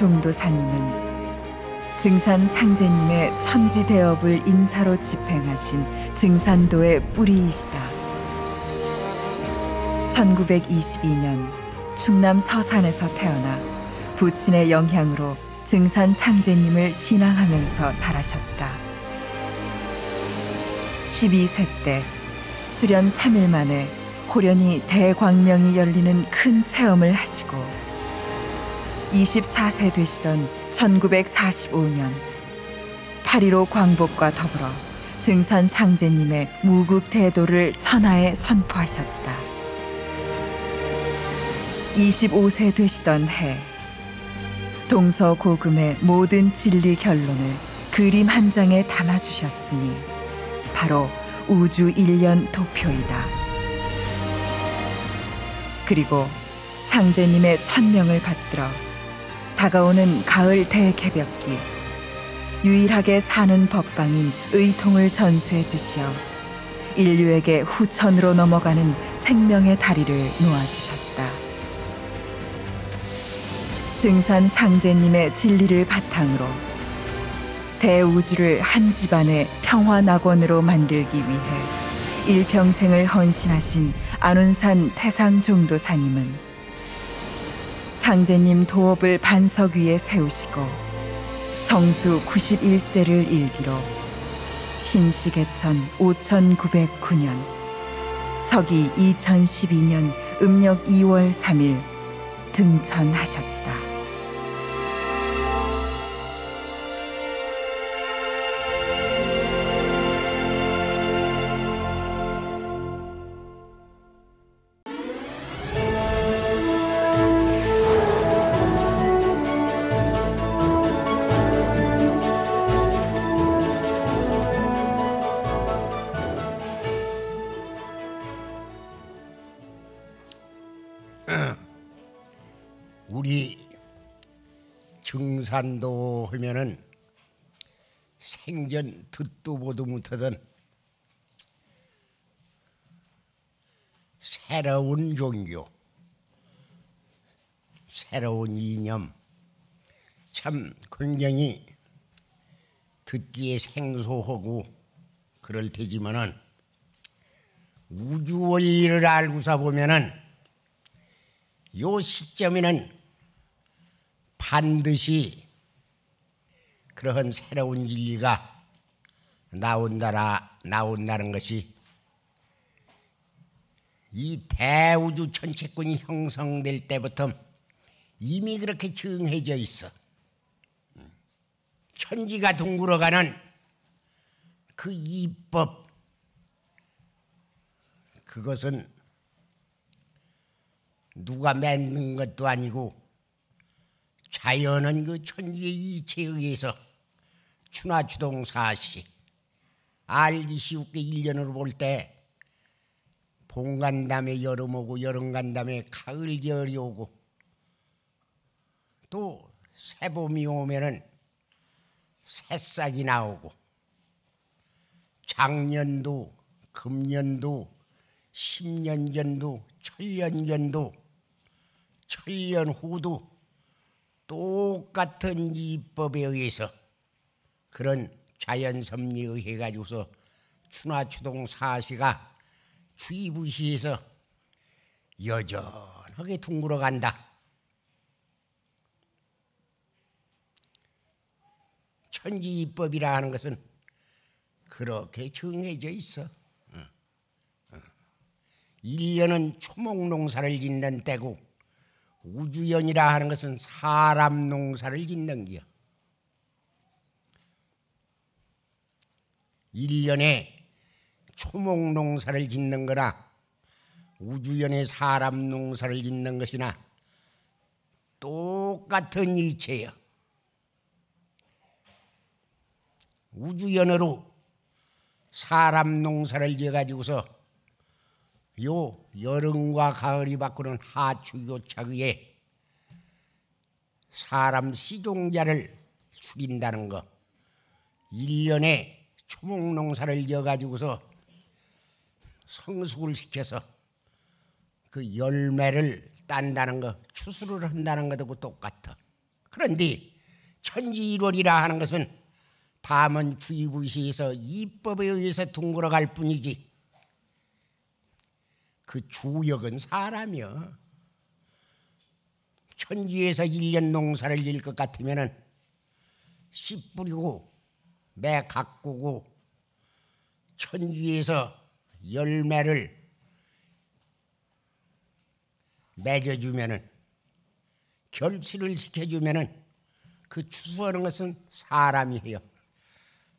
종도사님은 증산 상제님의 천지 대업을 인사로 집행하신 증산도의 뿌리이시다. 1922년 충남 서산에서 태어나 부친의 영향으로 증산 상제님을 신앙하면서 자라셨다. 12세 때 수련 3일 만에 호련히 대광명이 열리는 큰 체험을 하시고 24세 되시던 1945년 8.15 광복과 더불어 증산 상제님의 무국 태도를 천하에 선포하셨다. 25세 되시던 해 동서 고금의 모든 진리 결론을 그림 한 장에 담아 주셨으니 바로 우주 일년 도표이다. 그리고 상제님의 천명을 받들어 다가오는 가을 대개벽기 유일하게 사는 법방인 의통을 전수해 주시어 인류에게 후천으로 넘어가는 생명의 다리를 놓아주셨다. 증산 상제님의 진리를 바탕으로 대우주를 한 집안의 평화 낙원으로 만들기 위해 일평생을 헌신하신 안운산 태상 종도사님은 상제님 도업을 반석 위에 세우시고 성수 91세를 일기로 신시계천 5909년 서기 2012년 음력 2월 3일 등천하셨다. 한도 하면은 생전 듣도 보도 못하던 새로운 종교, 새로운 이념, 참 굉장히 듣기에 생소하고 그럴 테지만은 우주 원리를 알고서 보면은 요 시점에는 반드시 그러한 새로운 진리가 나온다라 나온다는 것이 이 대우주 천체권이 형성될 때부터 이미 그렇게 증해져 있어. 천지가 동굴어가는 그입법 그것은 누가 맺는 것도 아니고 자연은 그 천지의 이체에 의해서 추나추동 사시 알기 쉽게 1년으로 볼 때 봄간 다음에 여름 오고 여름 간 다음에 가을 겨울이 오고 또 새봄이 오면은 새싹이 나오고 작년도 금년도 10년 전도 천년 전도 천년 후도 똑같은 이법에 의해서 그런 자연섭리의해 가지고서 춘화추동 사시가 추이부시에서 여전하게 둥그러 간다. 천지이법이라 하는 것은 그렇게 정해져 있어. 1년은 초목농사를 짓는 때고 우주연이라 하는 것은 사람 농사를 짓는 기야. 1년에 초목 농사를 짓는 거나 우주연의 사람 농사를 짓는 것이나 똑같은 이체요. 우주연으로 사람 농사를 지어가지고서 요 여름과 가을이 바꾸는 하추교차에 사람 시종자를 죽인다는 거. 1년에 초목 농사를 지어 가지고서 성숙을 시켜서 그 열매를 딴다는 거, 추수를 한다는 것하고 그 똑같아. 그런데 천지일월이라 하는 것은 다만 주의부시에서 입법에 의해서 둥그러갈 뿐이지. 그 주역은 사람이여. 천지에서 일년 농사를 일 것 같으면 씨 뿌리고 매 가꾸고 천지에서 열매를 맺어주면은 결실을 시켜주면은 그 추수하는 것은 사람이 해요.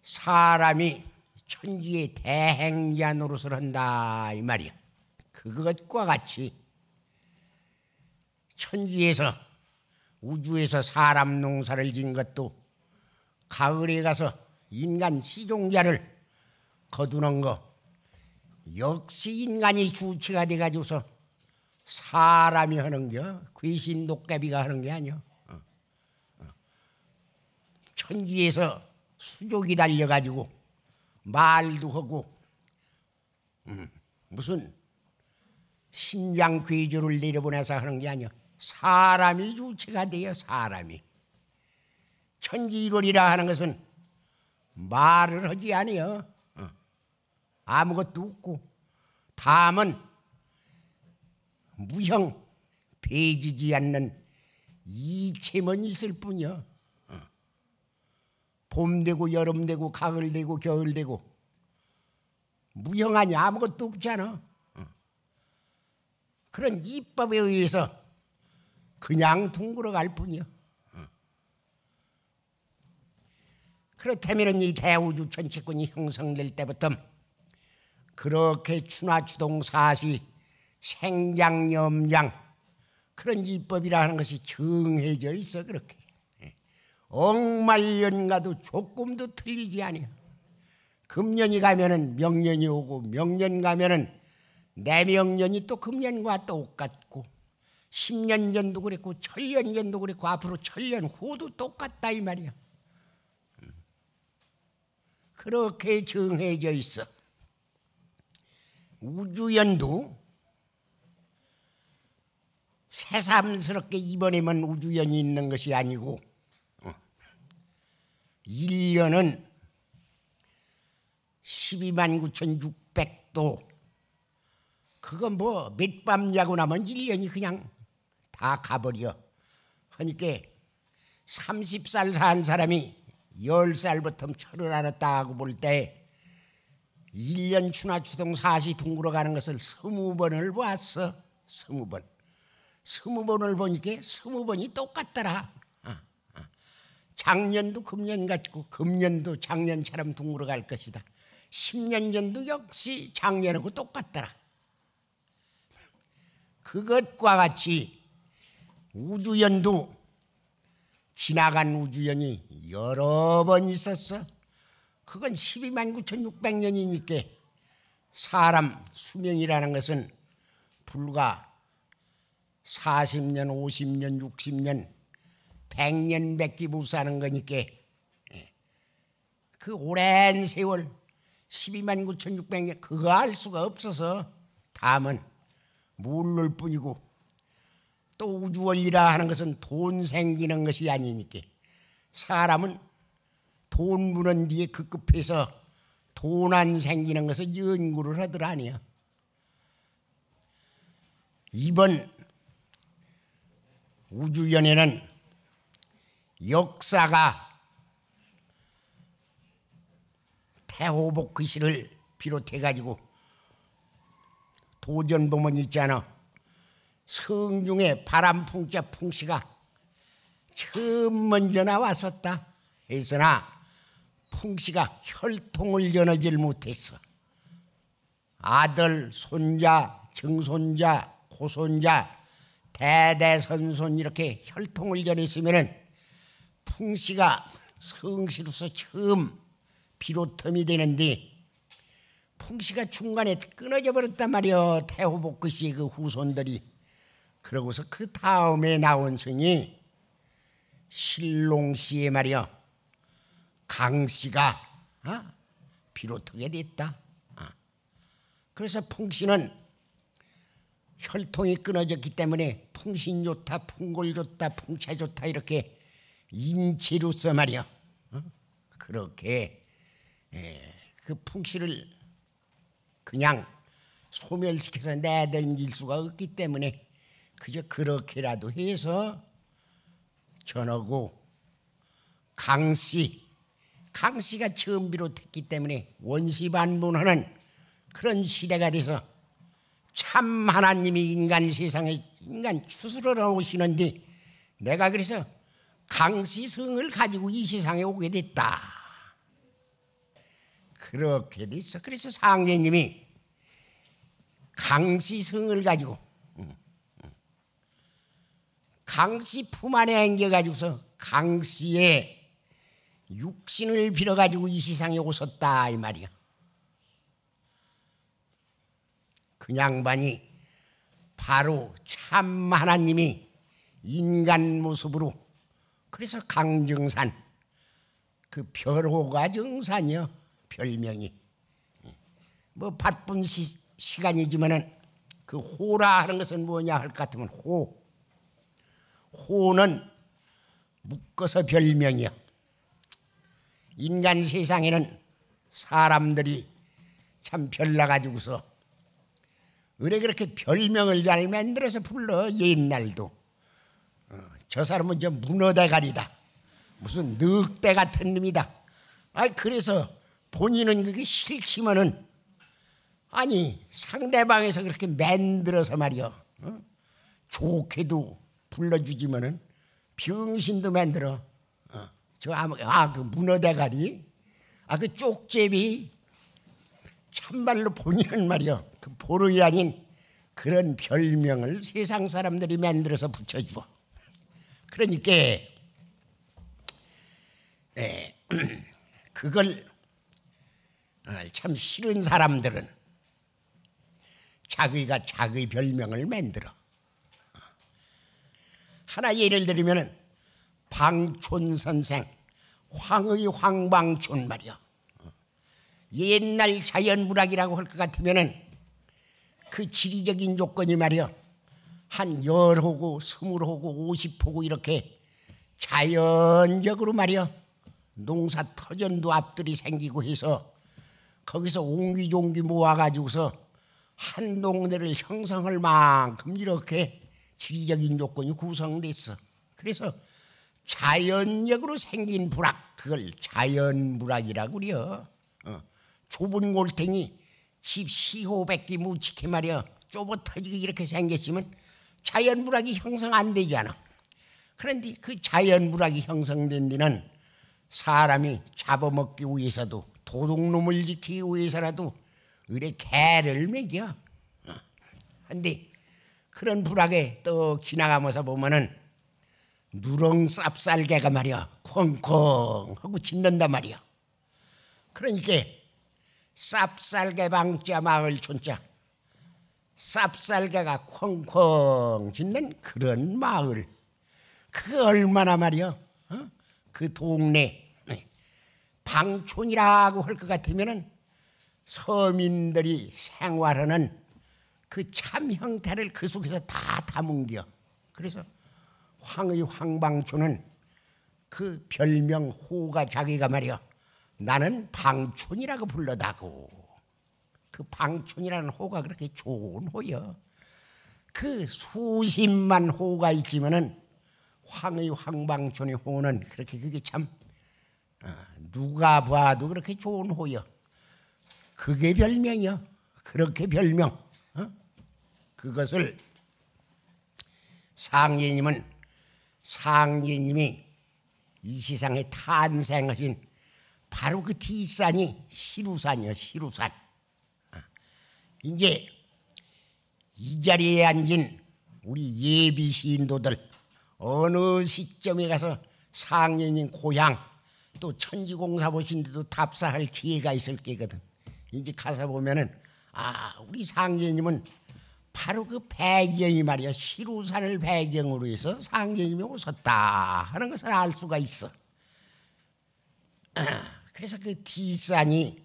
사람이 천지의 대행자 노릇을 한다 이 말이야. 그것과 같이 천지에서 우주에서 사람 농사를 지은 것도 가을에 가서 인간 시종자를 거두는 거 역시 인간이 주체가 돼가지고서 사람이 하는 게 귀신 독개비가 하는 게 아니요. 어, 어. 천지에서 수족이 달려가지고 말도 하고 음, 무슨 신장 귀주를 내려보내서 하는 게 아니요. 사람이 주체가 돼요. 사람이 천지일원이라 하는 것은 말을 하지 아니여. 어. 아무것도 없고 다은 무형 배지지 않는 이체만 있을 뿐이야. 어. 봄 되고 여름 되고 가을 되고 겨울 되고 무형하니 아무것도 없잖아. 어. 그런 이법에 의해서 그냥 둥그러 갈 뿐이야. 그렇다면 이 대우주 천치권이 형성될 때부터 그렇게 춘나추동사시 생장염장 그런 이법이라 는 것이 정해져 있어 그렇게 억말년가도 예. 조금도 틀리지 아니야 금년이 가면은 명년이 오고 명년 가면은 내 명년이 또 금년과 똑같고 10년 전도 그랬고 천년 전도 그랬고 앞으로 천년 후도 똑같다 이 말이야 그렇게 정해져 있어. 우주연도 새삼스럽게 이번에만 우주연이 있는 것이 아니고 1년은 12만 9,600도 그건 뭐몇밤자고 나면 1년이 그냥 다 가버려 하니까 30살 산 사람이 열살부터 철을 알았다고 볼 때 1년 추나 추동 사시 둥그러 가는 것을 스무 번을 보았어. 스무 번. 스무 번을 보니까 스무 번이 똑같더라. 아, 아. 작년도 금년 같고 금년도 작년처럼 둥그러 갈 것이다. 10년 전도 역시 작년하고 똑같더라. 그것과 같이 우주연도 지나간 우주연이 여러 번 있었어. 그건 12만 9,600년이니까 사람 수명이라는 것은 불과 40년, 50년, 60년, 100년 밖에 못 사는 거니까 예. 그 오랜 세월 12만 9,600년 그거 알 수가 없어서 다음은 모를 뿐이고 또 우주원리라 하는 것은 돈 생기는 것이 아니니까 사람은 돈 무는 뒤에 급급해서 돈 안 생기는 것을 연구를 하더라니요. 이번 우주연에는 역사가 태호복그 씨를 비롯해가지고 도전범은 있잖 않아. 성중에 바람풍자 풍씨가 처음 먼저 나왔었다. 있으나 풍씨가 혈통을 연하질 못했어. 아들, 손자, 증손자, 고손자, 대대선손 이렇게 혈통을 연했으면 풍씨가 성씨로서 처음 비로텀이 되는데 풍씨가 중간에 끊어져 버렸단 말이여 태호복그씨의 그 후손들이 그러고서 그 다음에 나온 성이 신롱 씨의 말이요. 강 씨가 어? 비롯하게 됐다. 어. 그래서 풍신은 혈통이 끊어졌기 때문에 풍신 좋다, 풍골 좋다, 풍차 좋다 이렇게 인체로서 말이요. 어? 그렇게 예, 그 풍신을 그냥 소멸시켜서 내던길 수가 없기 때문에 그저 그렇게라도 해서 전하고 강씨 강씨가 처음 비롯했기 때문에 원시반문하는 그런 시대가 돼서 참 하나님이 인간 세상에 인간 추스를러오시는데 내가 그래서 강시성을 가지고 이 세상에 오게 됐다. 그렇게 됐어. 그래서 상계님이 강시성을 가지고 강씨 품 안에 안겨가지고서 강씨의 육신을 빌어가지고 이 세상에 오셨다 이 말이야. 그 양반이 바로 참 하나님이 인간 모습으로 그래서 강증산그 별호가 증산이요 별명이 뭐 바쁜 시, 간이지만은그 호라 하는 것은 뭐냐 할 것 같으면 호 호는 묶어서 별명이야. 인간 세상에는 사람들이 참 별나가지고서 왜 그렇게 별명을 잘 만들어서 불러 옛날도 어, 저 사람은 저 문어대가리다 무슨 늑대 같은 놈이다 아이 그래서 본인은 그게 싫지만은 아니 상대방에서 그렇게 만들어서 말이야 어? 좋게도 불러주지면은 병신도 만들어. 어. 저 아무 아 그 문어 대가리, 아그 쪽제비, 참말로 본의한 말이야그보루이 아닌 그런 별명을 세상 사람들이 만들어서 붙여주어. 그러니까 에, 네, 그걸 아, 참 싫은 사람들은 자기가 자기 별명을 만들어. 하나 예를 들면은 방촌 선생, 황의 황방촌 말이야. 옛날 자연문학이라고 할 것 같으면은 그 지리적인 조건이 말이야. 한 열 호고, 스물 호고, 오십 호고 이렇게 자연적으로 말이야. 농사 터전도 앞들이 생기고 해서 거기서 옹기종기 모아가지고서 한 동네를 형성할 만큼 이렇게 지리적인 조건이 구성돼 어 그래서 자연력으로 생긴 불악 그걸 자연불악이라고 그래요. 어. 좁은 골탱이 집 시호백기 무치게 말이야 좁아터지게 이렇게 생겼으면 자연불악이 형성 안 되잖아. 그런데 그 자연불악이 형성된 데는 사람이 잡아먹기 위해서도 도둑놈을 지키기 위해서라도 의뢰 개를 먹여. 어, 근데 그런 불악에 또 지나가면서 보면은 누렁 쌉쌀개가 말이야 콩콩 하고 짖는단 말이야 그러니까 쌉쌀개 방자 마을 촌자 쌉쌀개가 콩콩 짖는 그런 마을 그 얼마나 말이야 어? 그 동네 방촌이라고 할 것 같으면은 서민들이 생활하는 그참 형태를 그 속에서 다 담은겨. 그래서 황의 황방촌은그 별명 호가 자기가 말이야. 나는 방촌이라고 불러다고. 그방촌이라는 호가 그렇게 좋은 호여. 그 수십만 호가 있지만은 황의 황방촌의 호는 그렇게 그게 참 아, 누가 봐도 그렇게 좋은 호여. 그게 별명이요. 그렇게 별명. 어? 그것을 상인님은상인님이이 세상에 탄생하신 바로 그 뒷산이 시루산이요 시루산 아, 이제 이 자리에 앉은 우리 예비 시인도들 어느 시점에 가서 상인인 고향 또 천지공사 보신데도 답사할 기회가 있을 게거든 이제 가서 보면은 아 우리 상인님은 바로 그 배경이 말이야 시루산을 배경으로 해서 상경님이 오셨다 하는 것을 알 수가 있어. 그래서 그 뒷산이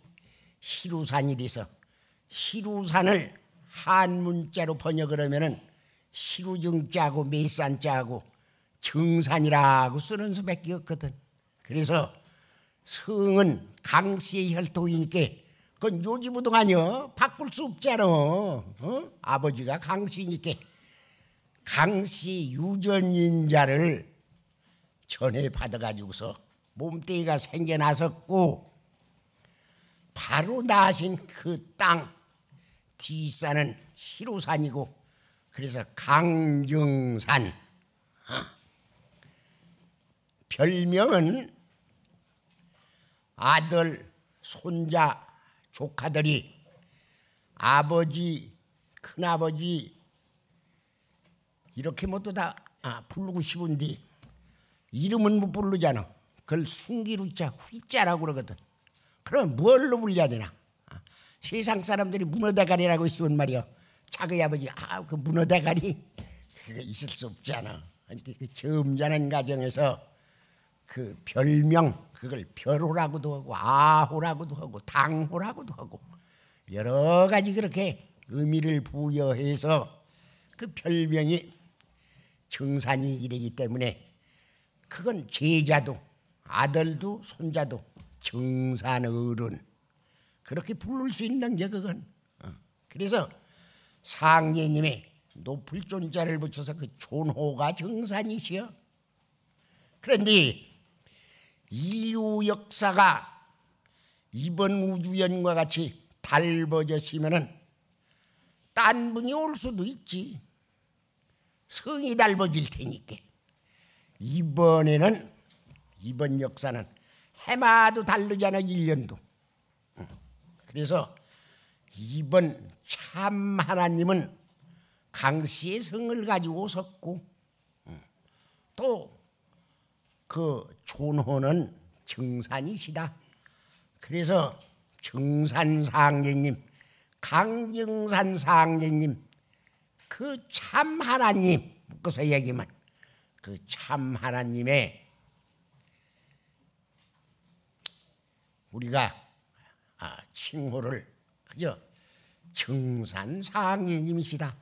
시루산이 돼서 시루산을 한 문자로 번역을 하면 시루증자고 밀산자고 증산이라고 쓰는 수밖에 없거든. 그래서 성은 강씨의 혈통이니까 그건 요지부동 아니여. 바꿀 수 없잖아. 어? 아버지가 강씨니께 강씨 유전인자를 전해 받아가지고서 몸뚱이가 생겨나섰고 바로 나신 그 땅 뒷산은 시로산이고 그래서 강정산 어? 별명은 아들 손자 조카들이 아버지, 큰아버지 이렇게 모두 다 아, 부르고 싶은데 이름은 못 부르잖아. 그걸 순기루자, 휘자라고 그러거든. 그럼 뭘로 불려야 되나? 아, 세상 사람들이 문어대가리라고 있으면 말이야. 자기 아버지, 아, 그 문어대가리. 그게 있을 수 없잖아. 아니, 그 점잖은 그 가정에서 그 별명 그걸 별호라고도 하고 아호라고도 하고 당호라고도 하고 여러 가지 그렇게 의미를 부여해서 그 별명이 정산이 이르기 때문에 그건 제자도 아들도 손자도 정산어른 그렇게 부를 수 있는 게 그건 어. 그래서 상예님의 높을 존자를 붙여서 그 존호가 정산이시여 그런데 인류 역사가 이번 우주연과 같이 닮아졌으면딴 분이 올 수도 있지. 성이 닮아질 테니까. 이번에는 이번 역사는 해마도 다르잖아 1년도. 그래서 이번 참 하나님은 강씨의 성을 가지고 섰고또 그 존호는 증산이시다. 그래서 증산 상제님, 강증산 상제님, 그 참 하나님, 그서 얘기만 그참 하나님의 우리가 아, 칭호를 그죠? 증산 상인님이시다.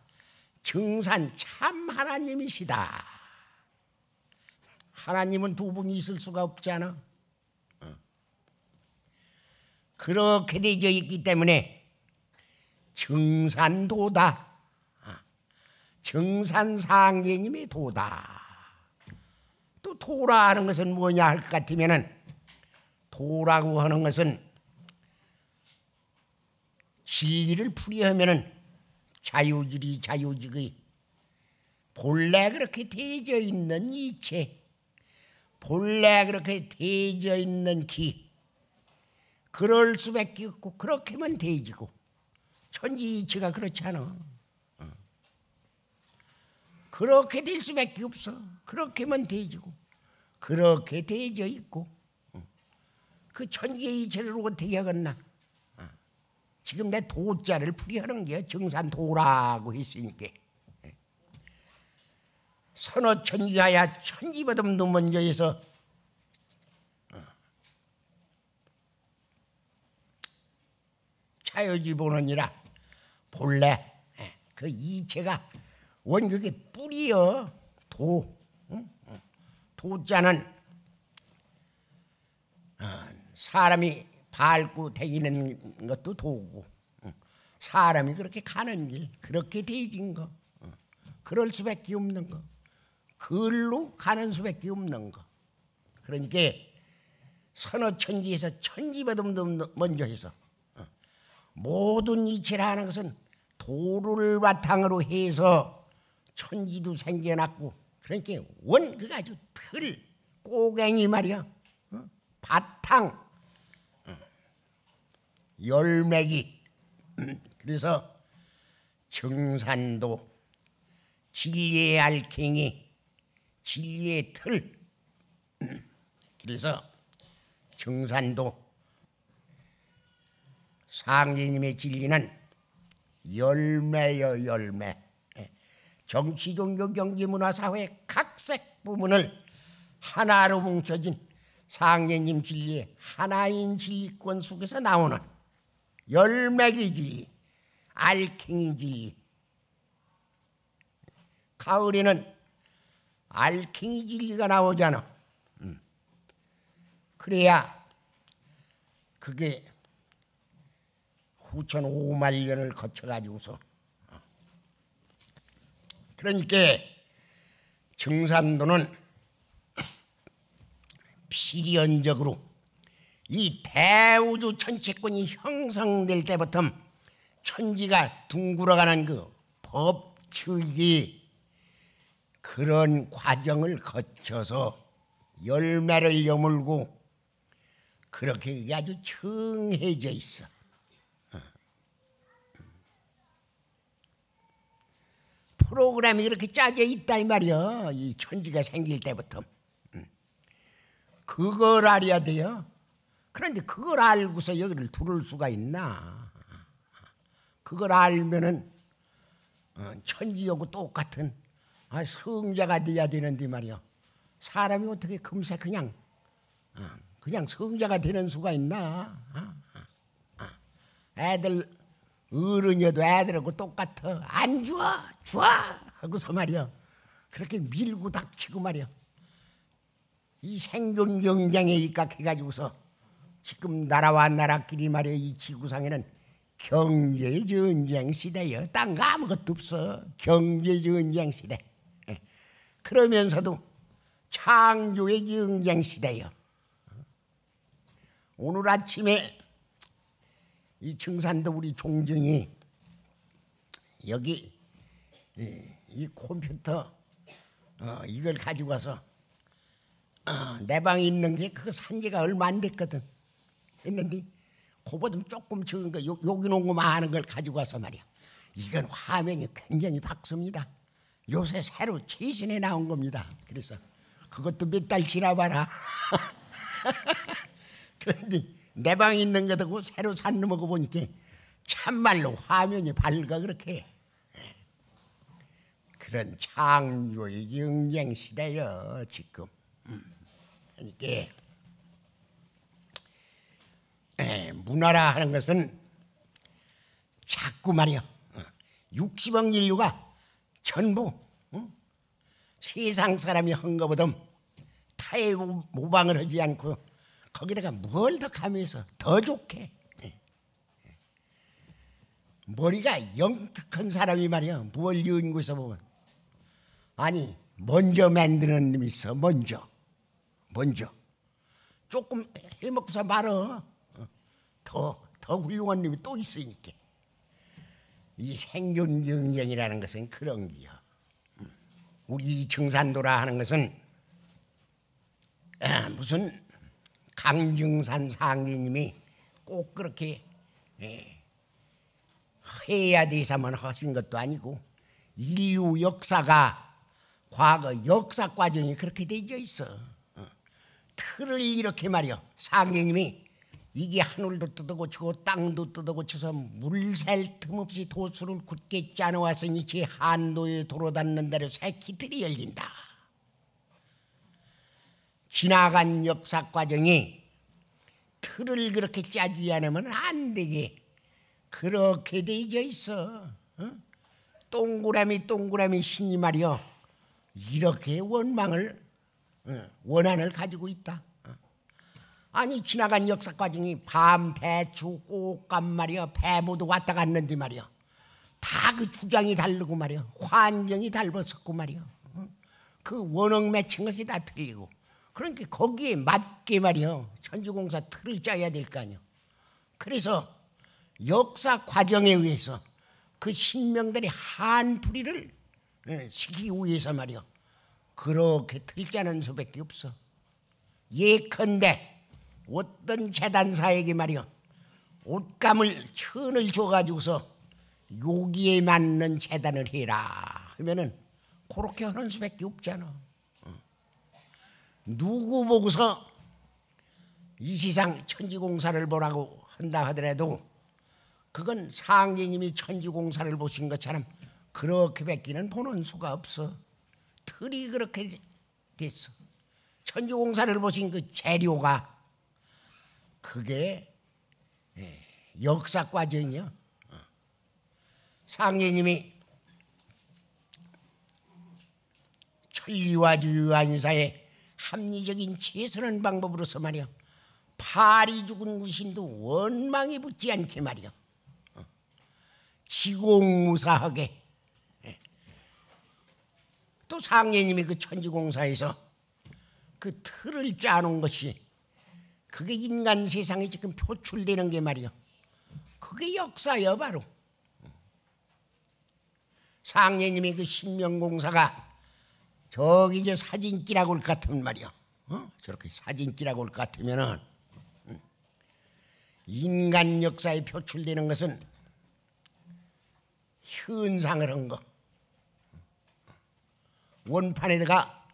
증산 참 하나님이시다. 하나님은 두 분이 있을 수가 없잖아. 어. 그렇게 되어 있기 때문에 증산도다. 아, 증산상계님의 도다. 또 도라 하는 것은 뭐냐 할 것 같으면은 도라고 하는 것은 진리를 풀이하면은 자유질이 자유직의 본래 그렇게 되어 있는 이체 본래 그렇게 대져 있는 기 그럴 수밖에 없고 그렇게만 대지고 천지이치가 그렇지 않아 어. 그렇게 될 수밖에 없어 그렇게만 대지고 그렇게 대져 있고 어. 그 천지이치를 어떻게 하겠나 어. 지금 내 도자를 풀이하는 게 정산 도라고 했으니까 선어천지자야 천지바둠 눈먼 여에서 차여지 보느니라 본래 예, 그 이체가 원격의 뿌리여 도 도자는 아, 사람이 밟고 다기는 것도 도고 사람이 그렇게 가는 길 그렇게 대진거 그럴 수밖에 없는 거 글로 가는 수밖에 없는 거. 그러니까 선어 천지에서 천지배도 먼저 해서 어, 모든 이치라는 것은 도를 바탕으로 해서 천지도 생겨났고 그러니까 원 그가 아주 틀 꼬갱이 말이야 어, 바탕 어, 열매기 그래서 정산도 진리의 알킹이 진리의 틀. 그래서 정산도 상제님의 진리는 열매여 열매. 정치, 종교, 경제, 문화, 사회 각색 부분을 하나로 뭉쳐진 상제님 진리의 하나인 진리권 속에서 나오는 열매기 진리, 알킹이 진리. 가을에는 알킹이 진리가 나오잖아. 음. 그래야 그게 후천오만 년을 거쳐가지고서 어. 그러니까 증산도는 필연적으로 이 대우주 천체권이 형성될 때부터 천지가 둥그러가는그 법칙이 그런 과정을 거쳐서 열매를 여물고 그렇게 이게 아주 청해져 있어. 프로그램이 그렇게 짜져 있다 이 말이야. 이 천지가 생길 때부터. 그걸 알아야 돼요. 그런데 그걸 알고서 여기를 두를 수가 있나? 그걸 알면은 어, 천지하고 똑같은 아, 성자가 돼야 되는데 말이야 사람이 어떻게 금세 그냥 아, 그냥 성자가 되는 수가 있나? 아, 아, 애들 어른이어도 애들하고 똑같아. 안 좋아, 좋아 하고서 말이야. 그렇게 밀고 닥치고 말이야. 이 생존 경쟁에 입각해가지고서 지금 나라와 나라끼리 말이야 이 지구상에는 경제 전쟁 시대여. 딴거 아무것도 없어. 경제 전쟁 시대. 그러면서도 창조의 경쟁시대요. 오늘 아침에 이 증산도 우리 종정이 여기 이, 이 컴퓨터 어, 이걸 가지고 와서 어, 내 방에 있는 게그 산지가 얼마 안 됐거든. 했는데 그보다 조금 적은 거 여기 놓은 거 많은 걸 가지고 와서 말이야. 이건 화면이 굉장히 밝습니다. 요새 새로 최신에 나온 겁니다. 그래서 그것도 몇 달 지나봐라. 그런데 내 방에 있는 것하고 새로 산 놈하고 보니까 참말로 화면이 밝아 그렇게. 예. 그런 창조의 경쟁 시대요 지금. 음. 그러니까 예, 문화라 하는 것은 자꾸 말이야 60억 어. 인류가 전부 응? 세상 사람이 헌거보다 타의 모방을 하지 않고 거기다가 뭘 더가면서더 좋게 예. 머리가 영특한 사람이 말이야 뭘 연구해서 보면 아니 먼저 만드는 놈이 있어 먼저 먼저 조금 해먹고서 말어 더더 어. 훌륭한 놈이 또 있으니까 이 생존 경쟁이라는 것은 그런 기요. 음. 우리 이청산도라 하는 것은 아, 무슨 강증산 상인님이 꼭 그렇게 예, 해야 되서만 하신 것도 아니고 인류 역사가 과거 역사 과정이 그렇게 되어 있어. 어. 틀을 이렇게 말이요. 상인님이 이게 하늘도 뜯어고치고 땅도 뜯어고쳐서 물살틈 없이 도수를 굳게 짜놓았으니 제 한도에 도로 닿는 대로 새 기틀이 열린다. 지나간 역사 과정이 틀을 그렇게 짜지 않으면 안 되게 그렇게 되어 있어. 동그라미 동그라미 신이 말이요 이렇게 원망을 원한을 가지고 있다. 아니 지나간 역사 과정이 밤, 배추, 꽃감 말이야 배모도 왔다 갔는데 말이야 다그 주장이 다르고 말이야 환경이 닮았었고 말이야 그 원형 맺힌 것이 다 틀리고 그러니까 거기에 맞게 말이야 천주공사 틀을 짜야 될 거 아니야 그래서 역사 과정에 의해서 그 신명들이 한풀이를 예, 시키기 위해서 말이야 그렇게 틀 짜는 수밖에 없어 예컨대 어떤 재단사에게 말이요 옷감을 천을 줘가지고서 여기에 맞는 재단을 해라 하면은 그렇게 하는 수밖에 없잖아. 어. 누구 보고서 이 시상 천지공사를 보라고 한다 하더라도 그건 상제님이 천지공사를 보신 것처럼 그렇게 뵙기는 보는 수가 없어. 틀이 그렇게 됐어. 천지공사를 보신 그 재료가 그게 예, 역사 과정이야. 어. 상계님이 천리와주 안사의 합리적인 최선한 방법으로서 말이야. 파리 죽은 무신도 원망이 붙지 않게 말이야. 어. 지공무사하게 예. 또 상예님이 그 천지공사에서 그 틀을 짜놓은 것이 그게 인간 세상에 지금 표출되는 게 말이요. 그게 역사요 바로. 상례님의 그 신명공사가 저기 저 사진기라고 올 같은 말이요. 어? 저렇게 사진기라고 올 같으면은 음. 인간 역사에 표출되는 것은 현상을 한 거. 원판에다가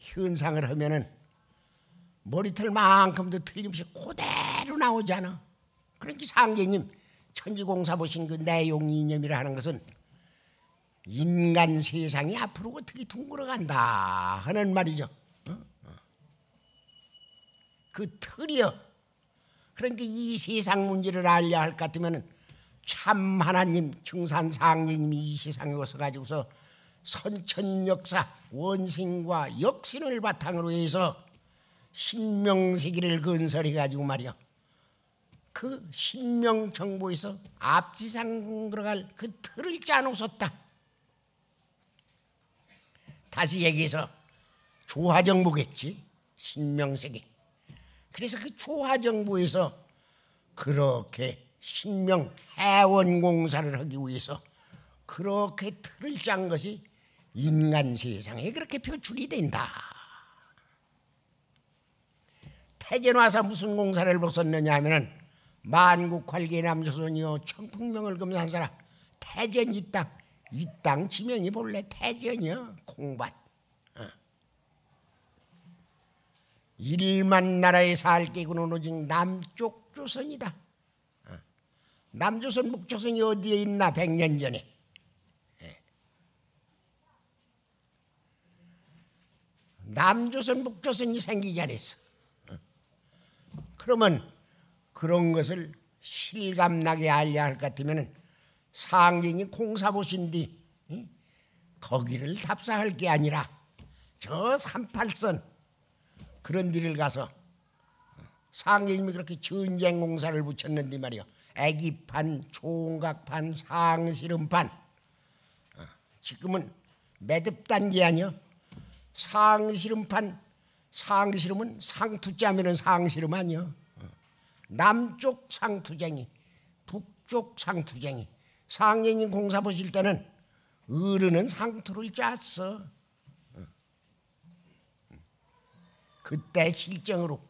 현상을 하면은 머리털만큼도 틀림없이 그대로 나오잖아. 그러니까 상계님 천지공사 보신 그 내용 이념이라 하는 것은 인간 세상이 앞으로 어떻게 둥그러간다 하는 말이죠. 어? 어. 그 틀이요. 그러니까 이 세상 문제를 알려 할것 같으면 참 하나님 중산상님이 이 세상에 오서 가지고서 선천역사 원신과 역신을 바탕으로 해서 신명세기를 건설해 가지고 말이야. 그 신명 정보에서 앞지상 들어갈 그 틀을 짜놓았다 다시 얘기해서 조화정보겠지 신명세계. 그래서 그 조화정보에서 그렇게 신명 해원공사를 하기 위해서 그렇게 틀을 짠 것이 인간 세상에 그렇게 표출이 된다. 태진 와서 무슨 공사를 벗었느냐 하면은 만국 활기 의 남조선이요 청풍명을 금산 사람 태전 이땅이 땅 지명이 본래 태전이요 공밭 어. 일만 나라의 살 기구는 오직 남쪽 조선이다 어. 남조선 북조선이 어디에 있나 백년 전에 예. 남조선 북조선이 생기지 않았어 그러면 그런 것을 실감나게 알려야 할 것 같으면 상경이 공사보신디 거기를 답사할 게 아니라 저 38선 그런 데를 가서 상경이 그렇게 전쟁 공사를 붙였는데 말이요. 애기판, 총각판, 상실음판 어, 지금은 매듭 단계 아니요. 상실음판 상실음은 상투자면은 상시음 아니요. 남쪽 상투쟁이, 북쪽 상투쟁이. 상인님 공사 보실 때는 어른은 상투를 짰어. 그때 실정으로.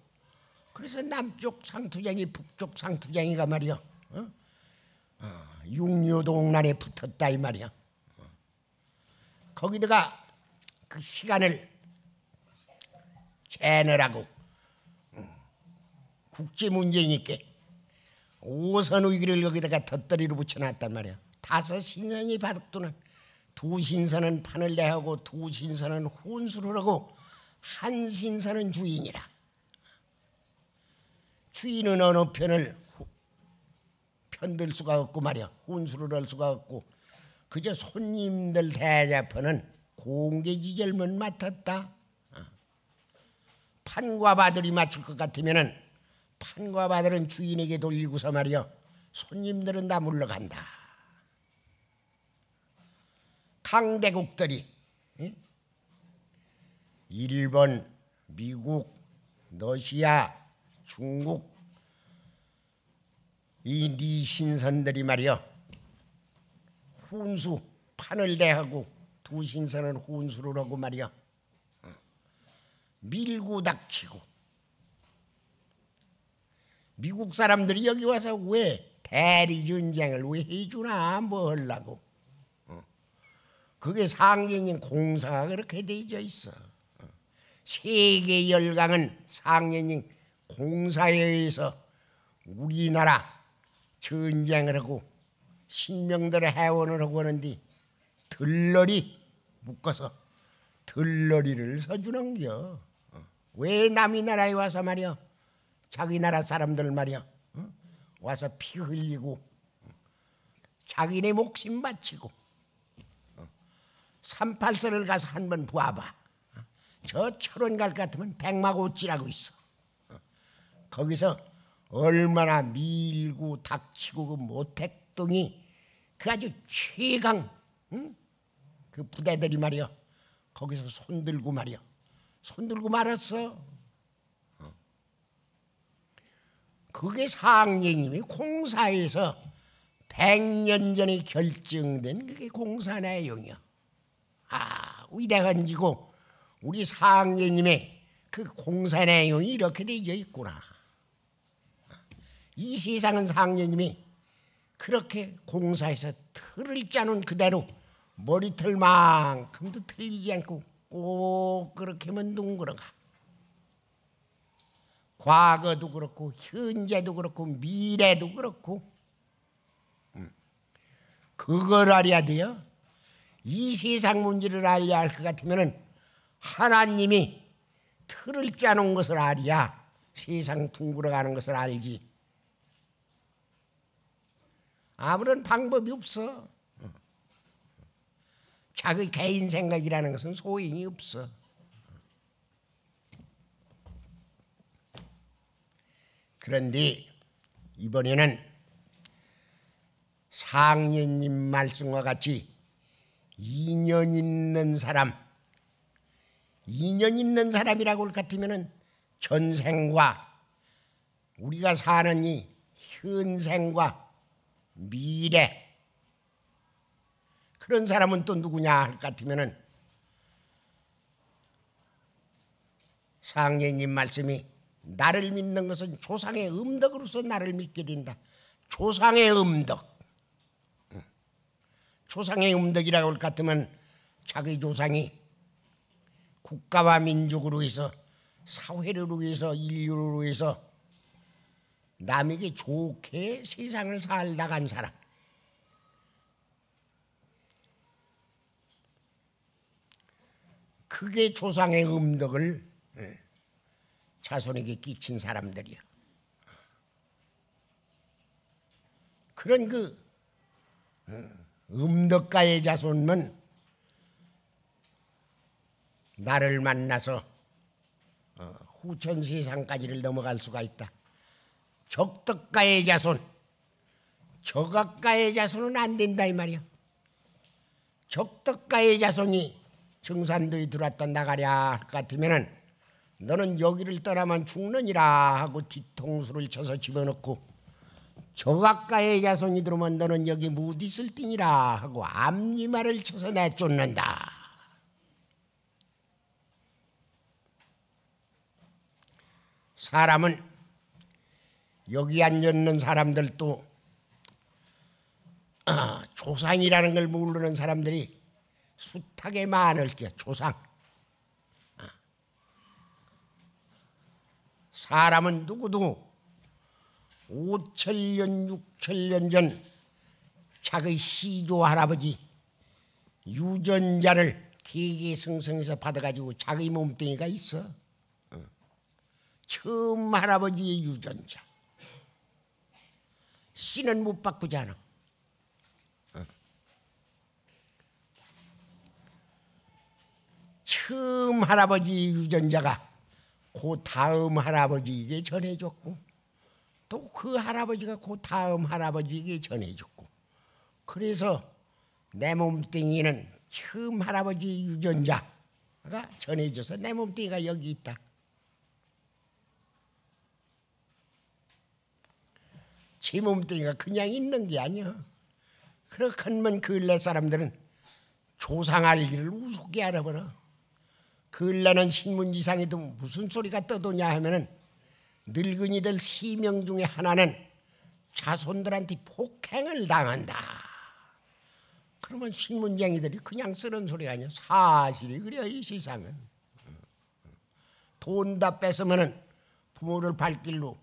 그래서 남쪽 상투쟁이, 북쪽 상투쟁이가 말이야. 어? 어, 아, 육류동란에 붙었다 이 말이야. 거기다가 그 시간을 쟤네라고. 국제 문제니까 오선 위기를 여기다가 덧더리로 붙여놨단 말이야. 다섯 신선이 바둑두는 두 신선은 판을 내하고두 신선은 혼수를 하고 한 신선은 주인이라. 주인은 어느 편을 편들 수가 없고 말이야. 혼수를 할 수가 없고 그저 손님들 대자편은 공개지절만 맡았다. 판과 바들이 맞출 것 같으면은 판과 바들은 주인에게 돌리고서 말이여 손님들은 다 물러간다. 강대국들이 일본, 미국, 러시아, 중국 이 네 신선들이 말이여 훈수 판을 대하고 두 신선은 훈수로 하고 말이여 밀고 닥치고 미국 사람들이 여기 와서 왜 대리 전쟁을 왜 해주나 뭐 하려고 어. 그게 상년인 공사가 그렇게 되어 있어 어. 세계 열강은 상년인 공사에 의해서 우리나라 전쟁을 하고 신명들의 해원을 하고 하는데 들러리 묶어서 들러리를 서주는겨 왜 남이 나라에 와서 말이야 자기 나라 사람들 말이야 와서 피 흘리고 자기네 목숨 바치고 삼팔선을 가서 한번 봐봐 저 철원 갈 것 같으면 백마고치라고 있어 거기서 얼마나 밀고 닥치고 그 모택동이 그 아주 최강 응? 그 부대들이 말이야 거기서 손들고 말이야 손들고 말았어. 어. 그게 상예이 공사에서 100년 전에 결정된 그게 공사 내용이야. 아, 위대한지고 우리 상예님의 그 공사 내용이 이렇게 되어 있구나. 이 세상은 상예님이 그렇게 공사에서 틀을 짜는 그대로 머리털만큼도 틀리지 않고 꼭 그렇게만 둥그러가. 과거도 그렇고 현재도 그렇고 미래도 그렇고 음. 그걸 알아야 돼요. 이 세상 문제를 알아야 할 것 같으면 하나님이 틀을 짜놓은 것을 알이야 세상 둥그러가는 것을 알지. 아무런 방법이 없어. 자기 개인 생각이라는 것은 소용이 없어. 그런데 이번에는 상인님 말씀과 같이 인연 있는 사람, 인연 있는 사람이라고 할 것같으면 전생과 우리가 사는 이 현생과 미래 그런 사람은 또 누구냐 할 것 같으면은 상례님 말씀이 나를 믿는 것은 조상의 음덕으로서 나를 믿게 된다. 조상의 음덕. 조상의 음덕이라고 할 것 같으면 자기 조상이 국가와 민족으로 해서 사회를 위해서 인류를 위해서 남에게 좋게 세상을 살다 간 사람. 그게 조상의 음덕을 예, 자손에게 끼친 사람들이야. 그런 그 어, 음덕가의 자손만 나를 만나서 어, 후천 세상까지를 넘어갈 수가 있다. 적덕가의 자손, 저각가의 자손은 안 된다 이 말이야. 적덕가의 자손이 정산도에 들어왔다 나가랴 할것 같으면은 너는 여기를 떠나면 죽느니라 하고 뒤통수를 쳐서 집어넣고 저가까의 야성이 들어오면 너는 여기 못 있을 띵이라 하고 앞니말을 쳐서 내쫓는다. 사람은 여기 앉는 사람들도 조상이라는 걸 모르는 사람들이 숱하게 많을게 조상. 어. 사람은 누구도구 5천년 6천년 전 자기 시조 할아버지 유전자를 기계승성해서 받아가지고 자기 몸뚱이가 있어. 어. 처음 할아버지의 유전자. 씨는 못 바꾸잖아. 처음 할아버지 유전자가 그 다음 할아버지에게 전해졌고 또 그 할아버지가 그 다음 할아버지에게 전해졌고 그래서 내 몸뚱이는 처음 할아버지 유전자가 전해져서 내 몸뚱이가 여기 있다. 제 몸뚱이가 그냥 있는 게 아니야. 그렇건만 근래 그 사람들은 조상 알기를 우습게 알아버려. 근래는 신문지상에도 무슨 소리가 떠도냐 하면은 늙은이들 시명 중에 하나는 자손들한테 폭행을 당한다. 그러면 신문쟁이들이 그냥 쓰는 소리 아니야. 사실이 그래이 세상은. 돈 다 뺏으면은 부모를 발길로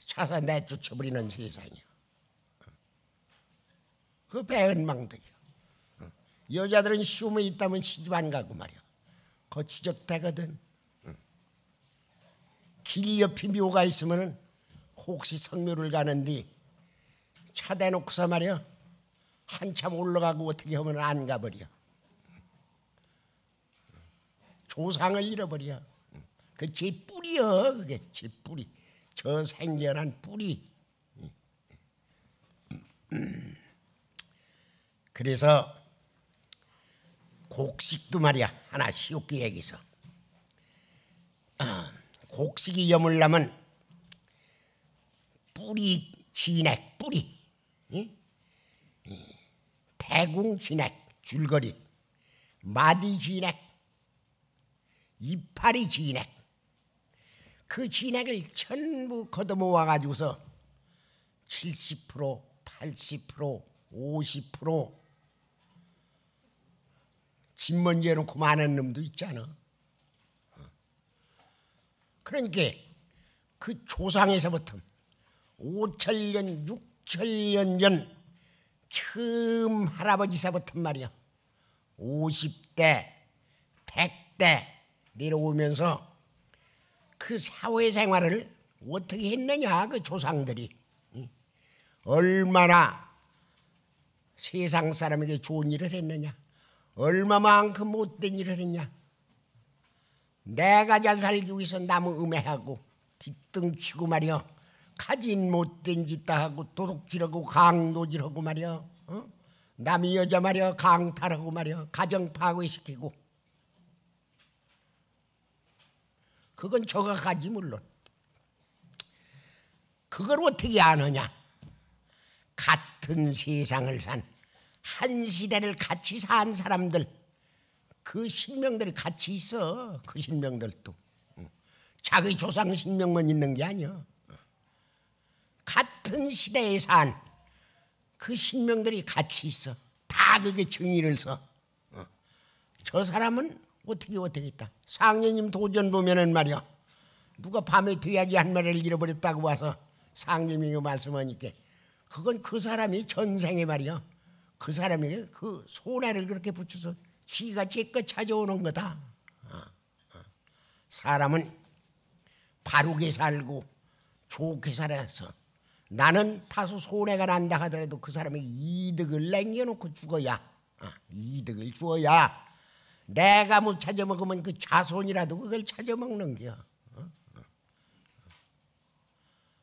찾아 내쫓아버리는 세상이야. 그 배은망덕이야. 여자들은 시험에 있다면 시집 안 가고 말이야. 거치적대거든길옆에 그 묘가 있으면 혹시 성묘를 가는데 차 대놓고서 말이야. 한참 올라가고 어떻게 하면 안 가버려. 조상을 잃어버려. 그제 뿌리여 그게 제 뿌리. 저 생겨난 뿌리. 음. 그래서 곡식도 말이야 하나 쉽게 얘기해서 아, 곡식이 여물라면 뿌리 진액 뿌리 응? 대궁 진액 줄거리 마디 진액 이파리 진액 그 진액을 전부 걷어모아 가지고서 70% 80% 50%집 먼지 해놓고 많은 놈도 있잖아. 어. 그러니까 그 조상에서부터 5천년, 6천년 전 처음 할아버지서부터 말이야. 50대, 100대 내려오면서 그 사회생활을 어떻게 했느냐 그 조상들이 얼마나 세상 사람에게 좋은 일을 했느냐 얼마만큼 못된 일을 했냐? 내가 잘 살기 위해서 남을 음해하고 뒤뚱치고 말이여 가진 못된 짓다 하고 도둑질하고 강도질하고 말이여 어? 남이 여자 말이여 강탈하고 말이여 가정 파괴시키고 그건 저가 가지 물론 그걸 어떻게 아느냐 같은 세상을 산한 시대를 같이 산 사람들 그 신명들이 같이 있어 그 신명들도 자기 조상 신명만 있는 게 아니야 같은 시대에 산 그 신명들이 같이 있어 다 그게 증인을 써저 사람은 어떻게 어떻게 했다 상례님 도전 보면은 말이야 누가 밤에 돼야지 한 마리를 잃어버렸다고 와서 상님이 말씀하니까 그건 그 사람이 전생의 말이야 그 사람에게 그 소나를 그렇게 붙여서 지가 제껏 찾아오는 거다. 어, 어. 사람은 바르게 살고 좋게 살아서 나는 다소 손해가 난다 하더라도 그사람에 이득을 남겨놓고 죽어야 어, 이득을 주어야 내가 못 찾아먹으면 그 자손이라도 그걸 찾아먹는 거야.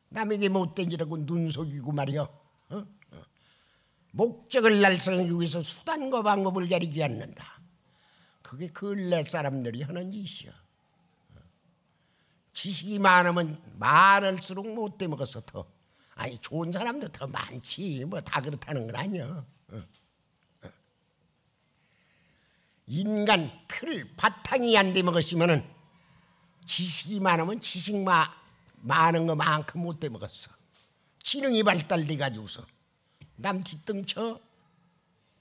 남에게 못된 지라고 눈 속이고 말이야. 목적을 달성하기 위해서 수단과 방법을 가리지 않는다. 그게 근래 사람들이 하는 짓이야. 지식이 많으면 많을수록 못돼 먹어서 더 아니 좋은 사람도 더 많지 뭐 다 그렇다는 건 아니야. 어. 어. 인간 틀 바탕이 안돼 먹었으면은 지식이 많으면 지식 마, 많은 것만큼 못돼 먹었어. 지능이 발달돼 가지고서 남 뒷등 쳐.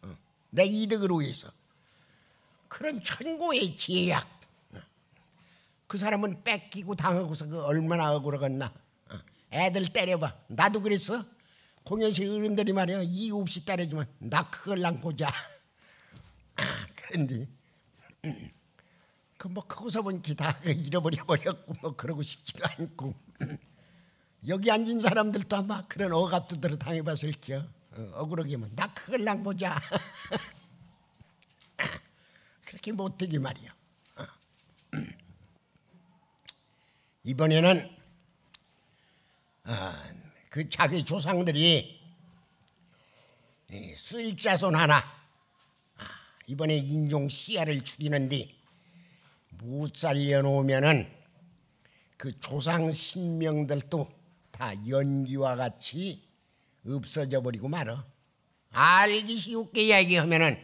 어. 내 이득을 위해서. 그런 천고의 제약. 어. 그 사람은 뺏기고 당하고서 그 얼마나 억울하겠나. 어. 애들 때려봐. 나도 그랬어. 공연실 어른들이 말이야. 이유 없이 때려주면 나 그걸 안고자. 아, 그런데 그 뭐 크고서 보니까 다 잃어버려버렸고 뭐 그러고 싶지도 않고 여기 앉은 사람들도 아마 그런 억압들을 당해봤을 겨. 어, 억울하게면 나 그걸랑 보자. 그렇게 못되기 말이야. 어. 이번에는 아, 그 자기 조상들이 수일자손 하나 아, 이번에 인종 씨앗를 줄이는 데못 살려놓으면은 그 조상 신명들도 다 연기와 같이 없어져 버리고 말어. 알기 쉽게 이야기하면은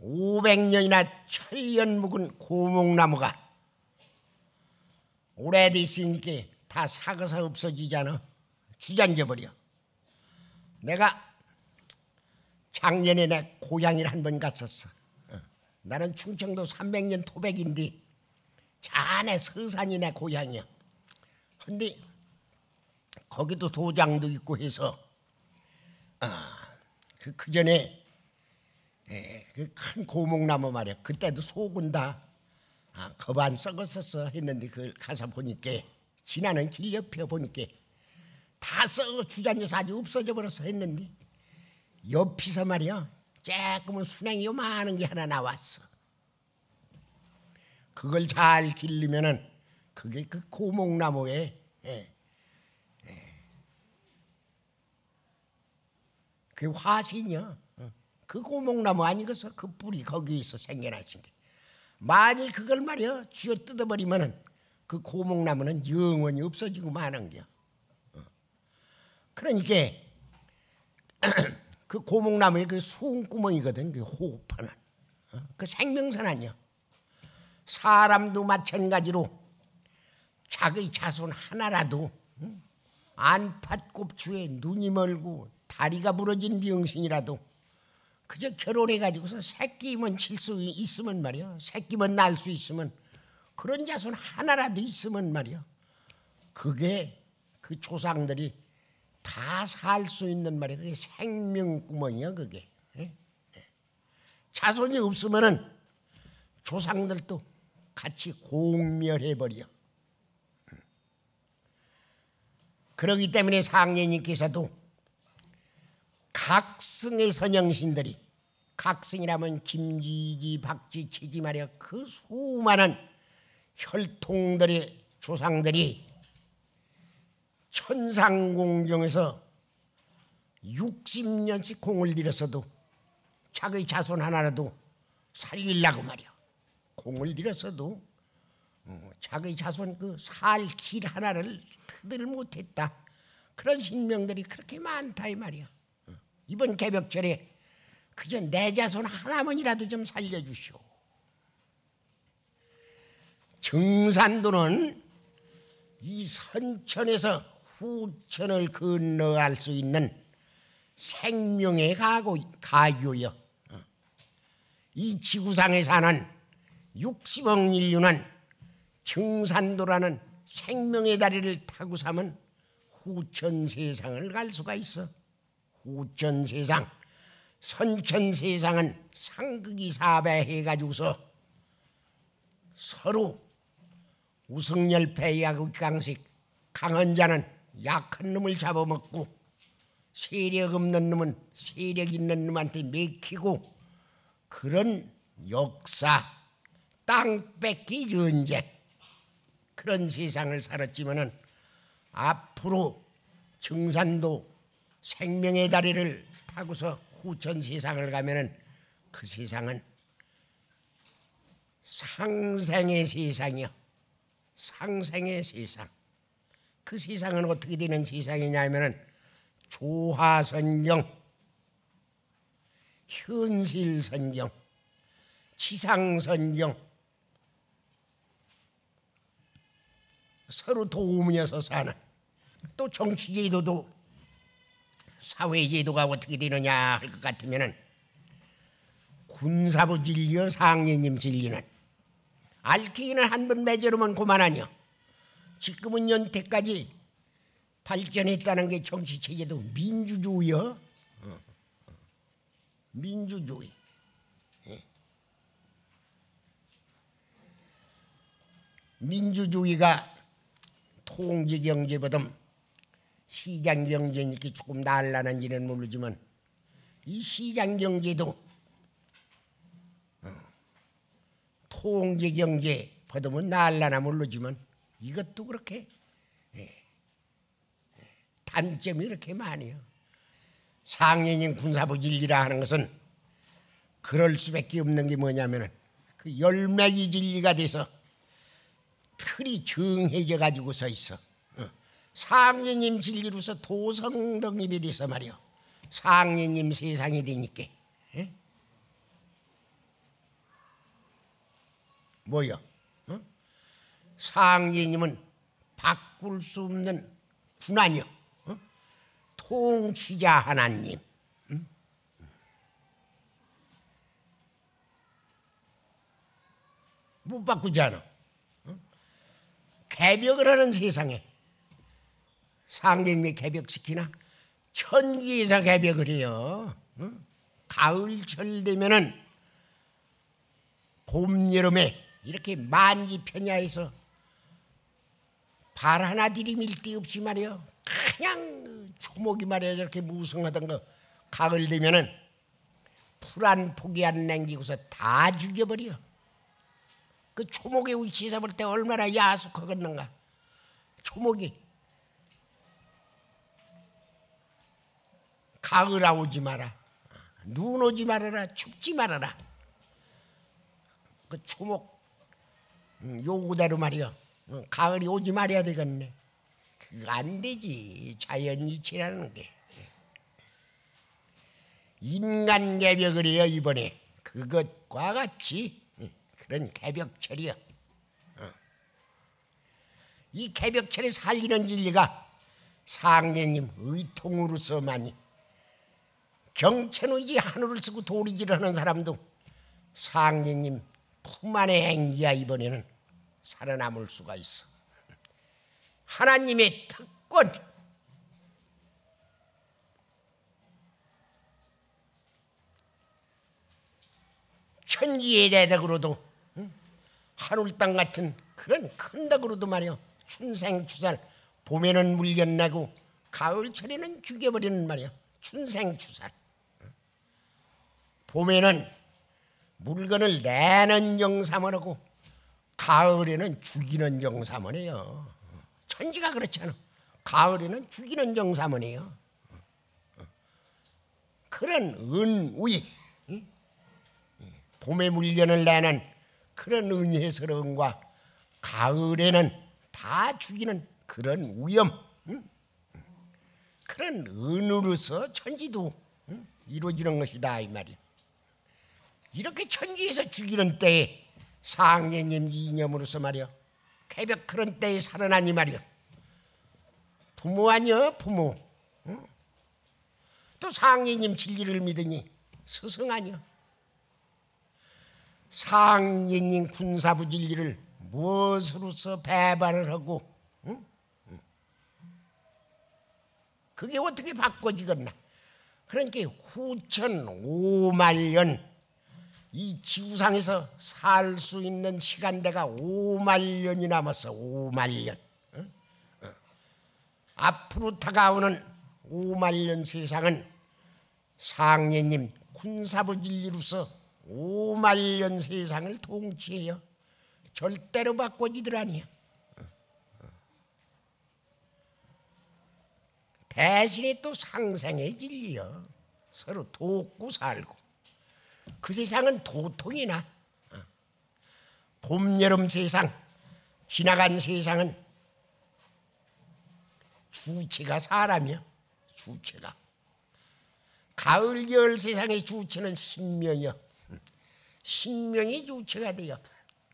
500년이나 천년 묵은 고목나무가 오래됐으니까 다 사그사 없어지잖아. 주저앉아 버려. 내가 작년에 내 고향을 한번 갔었어. 어. 나는 충청도 300년 토백인데 자네 서산이 내 고향이야. 근데 거기도 도장도 있고 해서 아, 그, 그 전에 예, 그큰 고목나무 말이야 그때도 소군다 아, 겁안 썩었었어 했는데 그걸 가서 보니까 지나는 길 옆에 보니까 다 썩어 주자녀서 아주 없어져 버렸어 했는데 옆에서 말이야 쬐끔은 순행이 요만한 게 하나 나왔어 그걸 잘 길르면은 그게 그 고목나무에 예, 그게 화신이야. 그 고목나무 아니겠어? 그 뿌리 거기에서 생겨났신 게. 만일 그걸 말이야 쥐어 뜯어버리면은 그 고목나무는 영원히 없어지고 마는 거야. 어. 그러니까 그 고목나무의 그소구멍이거든그 호흡하는 어? 그 생명선 아니야. 사람도 마찬가지로 자기 자손 하나라도 안팥 곱추에 눈이 멀고 다리가 부러진 미용신이라도 그저 결혼해가지고서 새끼면 칠수 있으면 말이야. 새끼면 날수 있으면 그런 자손 하나라도 있으면 말이야. 그게 그 조상들이 다 살 수 있는 말이야. 그게 생명구멍이야 그게. 예? 예. 자손이 없으면은 조상들도 같이 공멸해버려. 음. 그러기 때문에 상례님께서도 각승의선영신들이각승이라면 김지지 박지치지 말이야 그 수많은 혈통들의 조상들이 천상공정에서 60년씩 공을 들였어도 자기 자손 하나라도 살리려고 말이야. 공을 들였어도 어, 자기 자손 그 살 길 하나를 트들 못했다. 그런 신명들이 그렇게 많다 이 말이야. 이번 개벽절에 그저 내 자손 하나만이라도 좀 살려주시오. 증산도는 이 선천에서 후천을 건너갈 수 있는 생명의 가고, 가교여. 이 지구상에 사는 60억 인류는 증산도라는 생명의 다리를 타고 삼은 후천 세상을 갈 수가 있어. 우천세상 선천세상은 상극이 사배해가지고서 서로 우승열패 야극강식 강헌 자는 약한 놈을 잡아먹고 세력 없는 놈은 세력 있는 놈한테 맥히고 그런 역사 땅 뺏기 전쟁 그런 세상을 살았지만은 앞으로 증산도 생명의 다리를 타고서 후천 세상을 가면은 그 세상은 상생의 세상이요. 상생의 세상. 그 세상은 어떻게 되는 세상이냐면은 조화선경, 현실선경, 지상선경, 서로 도우면서 사는 또 정치제도도 사회 제도가 어떻게 되느냐 할 것 같으면은 군사부 진리여 상리님 진리는 알키기는 한 번 맺으려면 그만하냐 지금은 연태까지 발전했다는 게 정치 체제도 민주주의여 어, 어. 민주주의 예. 민주주의가 통제 경제보다 시장 경제니까 조금 날라는지는 모르지만 이 시장 경제도 어, 통제 경제 보더면 날라나 모르지만 이것도 그렇게 예, 예, 단점이 이렇게 많이요. 상인인 군사부 진리라 하는 것은 그럴 수밖에 없는 게뭐냐면그 열매기 진리가 돼서 틀이 정해져 가지고 서 있어. 상리님 진리로서 도성덕립이 돼서 말이요. 상리님 세상이 되니까. 예? 뭐요? 어? 상리님은 바꿀 수 없는 군안이요. 어? 통치자 하나님. 못 바꾸지 않아. 어? 개벽을 하는 세상에 상경미 개벽시키나 천기에서 개벽을 해요. 응? 가을철 되면은 봄, 여름에 이렇게 만지 편야에서 발 하나 들이밀 데 없이 말이요. 그냥 초목이 그 말이야 저렇게 무성하던 거 가을 되면은 풀한 포기 안 남기고서 다 죽여버려. 그 초목의 위치에서 볼때 얼마나 야속하겠는가. 초목이 가을아 오지 마라. 눈 오지 말아라. 춥지 말아라. 그 초목 음, 요구대로 말이야. 음, 가을이 오지 말아야 되겠네. 그거 안 되지. 자연이치라는 게. 인간 개벽을 해요 이번에. 그것과 같이 음, 그런 개벽철이요. 어. 이 개벽철에 살리는 진리가 상례님 의통으로서만이 경채는 이 하늘을 쓰고 돌리질을 하는 사람도 상리님 품 안에 행기야 이번에는 살아남을 수가 있어. 하나님의 특권. 천지에 대다 그러도 하늘 땅 같은 그런 큰 덕으로도 말이요 춘생추살 봄에는 물려내고 가을철에는 죽여버리는 말이요 춘생추살 봄에는 물건을 내는 영삼을 하고 가을에는 죽이는 영삼을 해요. 천지가 그렇잖아. 가을에는 죽이는 영삼을 해요. 그런 은우이 봄에 물건을 내는 그런 은혜스러움과 가을에는 다 죽이는 그런 위험 그런 은으로서 천지도 이루어지는 것이다 이 말이야. 이렇게 천지에서 죽이는 때에 상례님 이념으로서 말이야 개벽 그런 때에 살아나니 말이야 부모 아니여 부모 응? 또 상례님 진리를 믿으니 스승 아니여 상례님 군사부 진리를 무엇으로서 배반을 하고 응? 그게 어떻게 바꿔지겠나 그러니까 후천 오말년 이 지구상에서 살 수 있는 시간대가 5만 년이 남았어. 5만 년. 어? 어. 앞으로 다가오는 5만 년 세상은 상예님 군사부진리로서 5만 년 세상을 통치해요. 절대로 바꿔지들 아니야. 대신에 또 상생의 진리요. 서로 돕고 살고. 그 세상은 도통이나 어. 봄, 여름 세상, 지나간 세상은 주체가 사람이야. 주체가. 가을, 겨울 세상의 주체는 신명이야. 음. 신명이 주체가 돼요.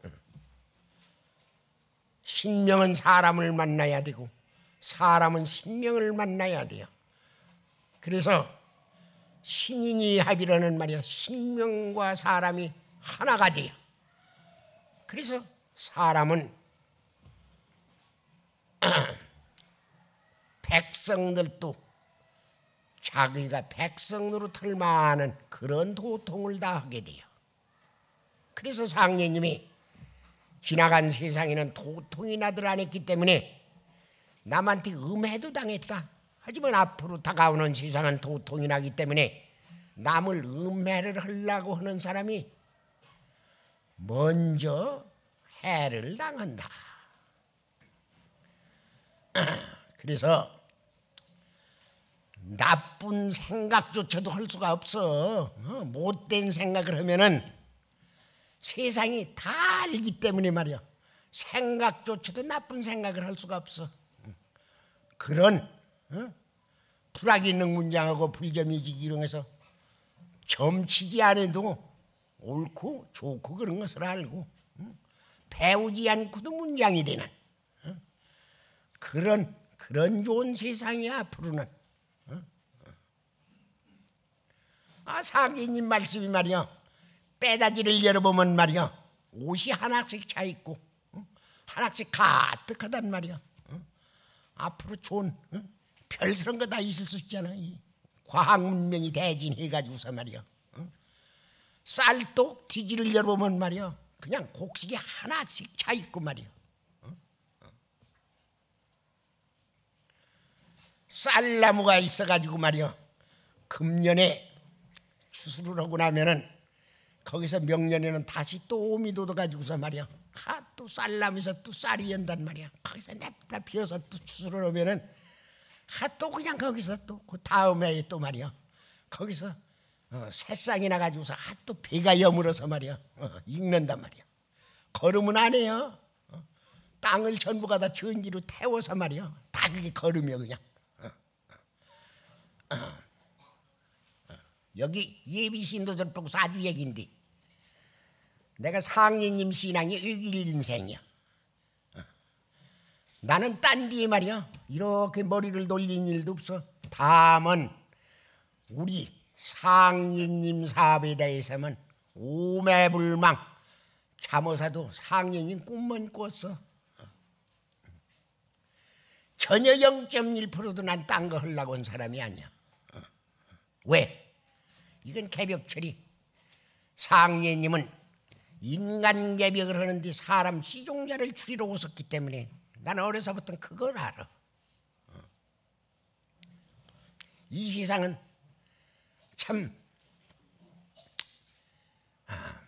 음. 신명은 사람을 만나야 되고 사람은 신명을 만나야 돼요. 그래서 신인이 합이라는 말이야. 신명과 사람이 하나가 돼요. 그래서 사람은 백성들도 자기가 백성으로 틀 만한 그런 도통을 다 하게 돼요. 그래서 상례님이 지나간 세상에는 도통이 나들 안 했기 때문에 남한테 음해도 당했다. 하지만 앞으로 다가오는 세상은 도통이 나기 때문에 남을 음해를 하려고 하는 사람이 먼저 해를 당한다. 그래서 나쁜 생각조차도 할 수가 없어. 어, 못된 생각을 하면은 세상이 다 알기 때문에 말이야. 생각조차도 나쁜 생각을 할 수가 없어. 그런 불악이 있는 문장하고 불점이지기 이런 해서 점치지 않아도 옳고 좋고 그런 것을 알고 배우지 않고도 문장이 되는 그런 그런 좋은 세상이 앞으로는 아 사기님 말씀이 말이야 빼다지를 열어보면 말이야 옷이 하나씩 차 있고 하나씩 가득하단 말이야 앞으로 좋은 별스런 거다 있을 수 있잖아. 과학 문명이 대진해가지고서 말이야. 어? 쌀떡 뒤지를 열어보면 말이야. 그냥 곡식이 하나씩 차 있고 말이야. 어? 어. 쌀나무가 있어가지고 말이야. 금년에 추수를 하고 나면은 거기서 명년에는 다시 또 오미 도도가지고서 말이야. 하, 아, 또 쌀나무에서 또 쌀이 연단 말이야. 거기서 냅다 피어서 또 추수를 하면은 아, 또 그냥 거기서 또 그 다음에 또 말이야 거기서 어, 새싹이 나가지고서 아, 또 배가 여물어서 말이야 어, 익는단 말이야 걸음은 안 해요 어, 땅을 전부가 다 전기로 태워서 말이야 다 그게 걸음이야 그냥 어, 어, 어. 여기 예비 신도들 보고서 아주 얘긴데 내가 상인님 신앙이 이길 인생이야 나는 딴 뒤에 말이야 이렇게 머리를 돌린 일도 없어 다만 우리 상인님 사업에 대해서는 오매불망 참호사도 상인님 꿈만 꿨어 전혀 0.1%도 난 딴거 하려고 온 사람이 아니야 왜? 이건 개벽 철이 상예님은 인간 개벽을 하는데 사람 시종자를 추리로 오셨기 때문에 나는 어려서부터 그걸 알아. 이 세상은 참 아,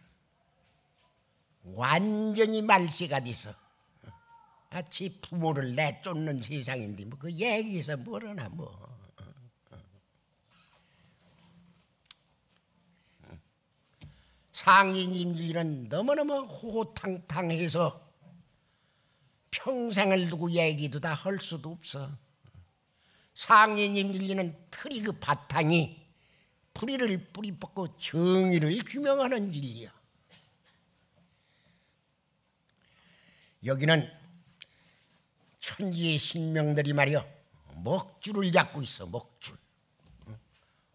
완전히 말씨가 돼서 마치 부모를 내쫓는 세상인데 뭐 그 얘기에서 뭐라나 뭐. 상인인들은 너무너무 호 호탕탕해서 평생을 두고 얘기도 다 할 수도 없어. 상인이 밀리는 틀이 그 바탕이 뿌리를 뿌리 뽑고 정의를 규명하는 진리야. 여기는 천지의 신명들이 말이야 먹줄을 잡고 있어 먹줄.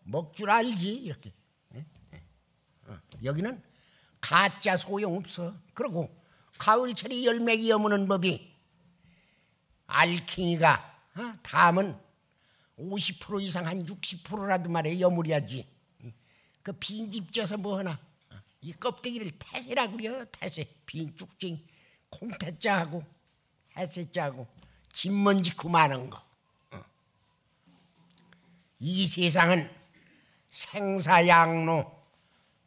먹줄 알지 이렇게. 여기는 가짜 소용없어. 그러고 가을철이 열매기 여무는 법이 알킹이가 어? 음은50% 이상 한 60%라도 말이 여물이야지. 그 빈집 쪄서 뭐하나. 이 껍데기를 태세라 그래요. 태세. 빈쭉이콩태짜하고해세짜하고 집먼지 그만한 거. 어. 이 세상은 생사양로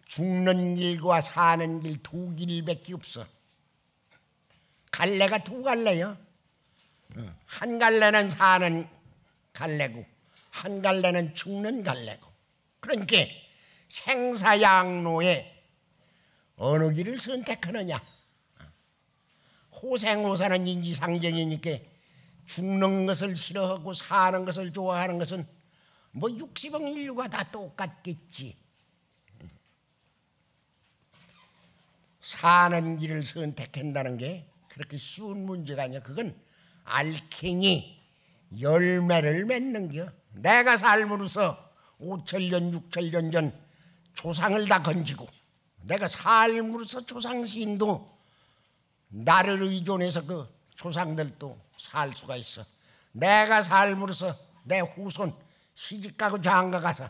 죽는 일과 사는 일 두 길밖에 없어. 갈래가 두 갈래요. 한 갈래는 사는 갈래고 한 갈래는 죽는 갈래고 그러니까 생사양로에 어느 길을 선택하느냐 호생호사는 인지상정이니까 죽는 것을 싫어하고 사는 것을 좋아하는 것은 뭐 60억 인류가 다 똑같겠지 사는 길을 선택한다는 게 그렇게 쉬운 문제가 아니야 그건 알킹이 열매를 맺는겨. 내가 삶으로서 5천년, 6천년 전 조상을 다 건지고 내가 삶으로서 조상신도 나를 의존해서 그 조상들도 살 수가 있어. 내가 삶으로서 내 후손 시집가고 장가 가서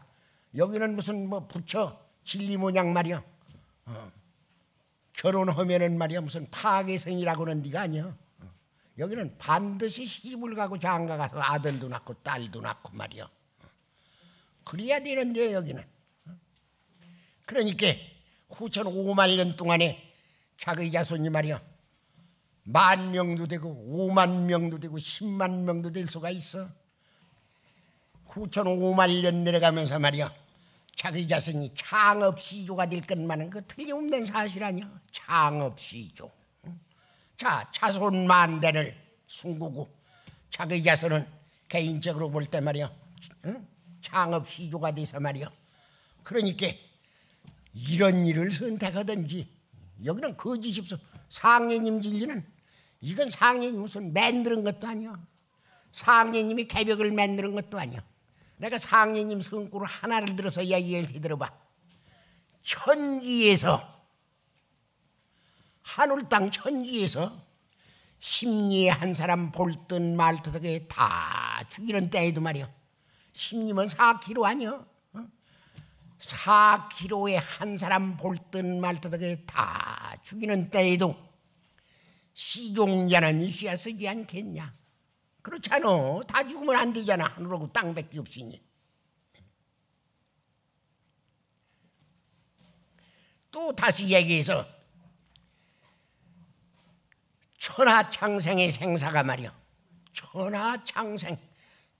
여기는 무슨 뭐 부처 진리 모양 말이야. 어. 결혼하면은 말이야 무슨 파괴생이라고는 네가 아니야. 여기는 반드시 시집을 가고 장가 가서 아들도 낳고 딸도 낳고 말이요. 그래야 되는데 여기는. 그러니까 후천 5만 년 동안에 자기 자손이 말이요. 만 명도 되고 5만 명도 되고 10만 명도 될 수가 있어. 후천 5만 년 내려가면서 말이요. 자기 자손이 창업시조가 될 것만은 그 틀림없는 사실 아니야. 창업시조. 자, 자손 만대를 숭고고 자기 자손는 개인적으로 볼 때 말이야. 응? 창업 시조가 돼서 말이야. 그러니까 이런 일을 선택하든지 여기는 거짓이 없어. 상례님 진리는 이건 상례님 무슨 만드는 것도 아니야. 상례님이 개벽을 만드는 것도 아니야. 내가 상례님 성구를 하나를 들어서 이야기를 들어봐. 천지에서 하늘 땅 천지에서 심리의 한 사람 볼 듯 말듯하게 다 죽이는 때에도 말이요. 심리면 4kg 아니요. 4kg의 어? 한 사람 볼 듯 말듯하게 다 죽이는 때에도 시종자는 이시야 쓰지 않겠냐. 그렇잖아. 다 죽으면 안 되잖아. 하늘하고 땅밖에 없으니. 또 다시 얘기해서 천하창생의 생사가 말이요. 천하창생.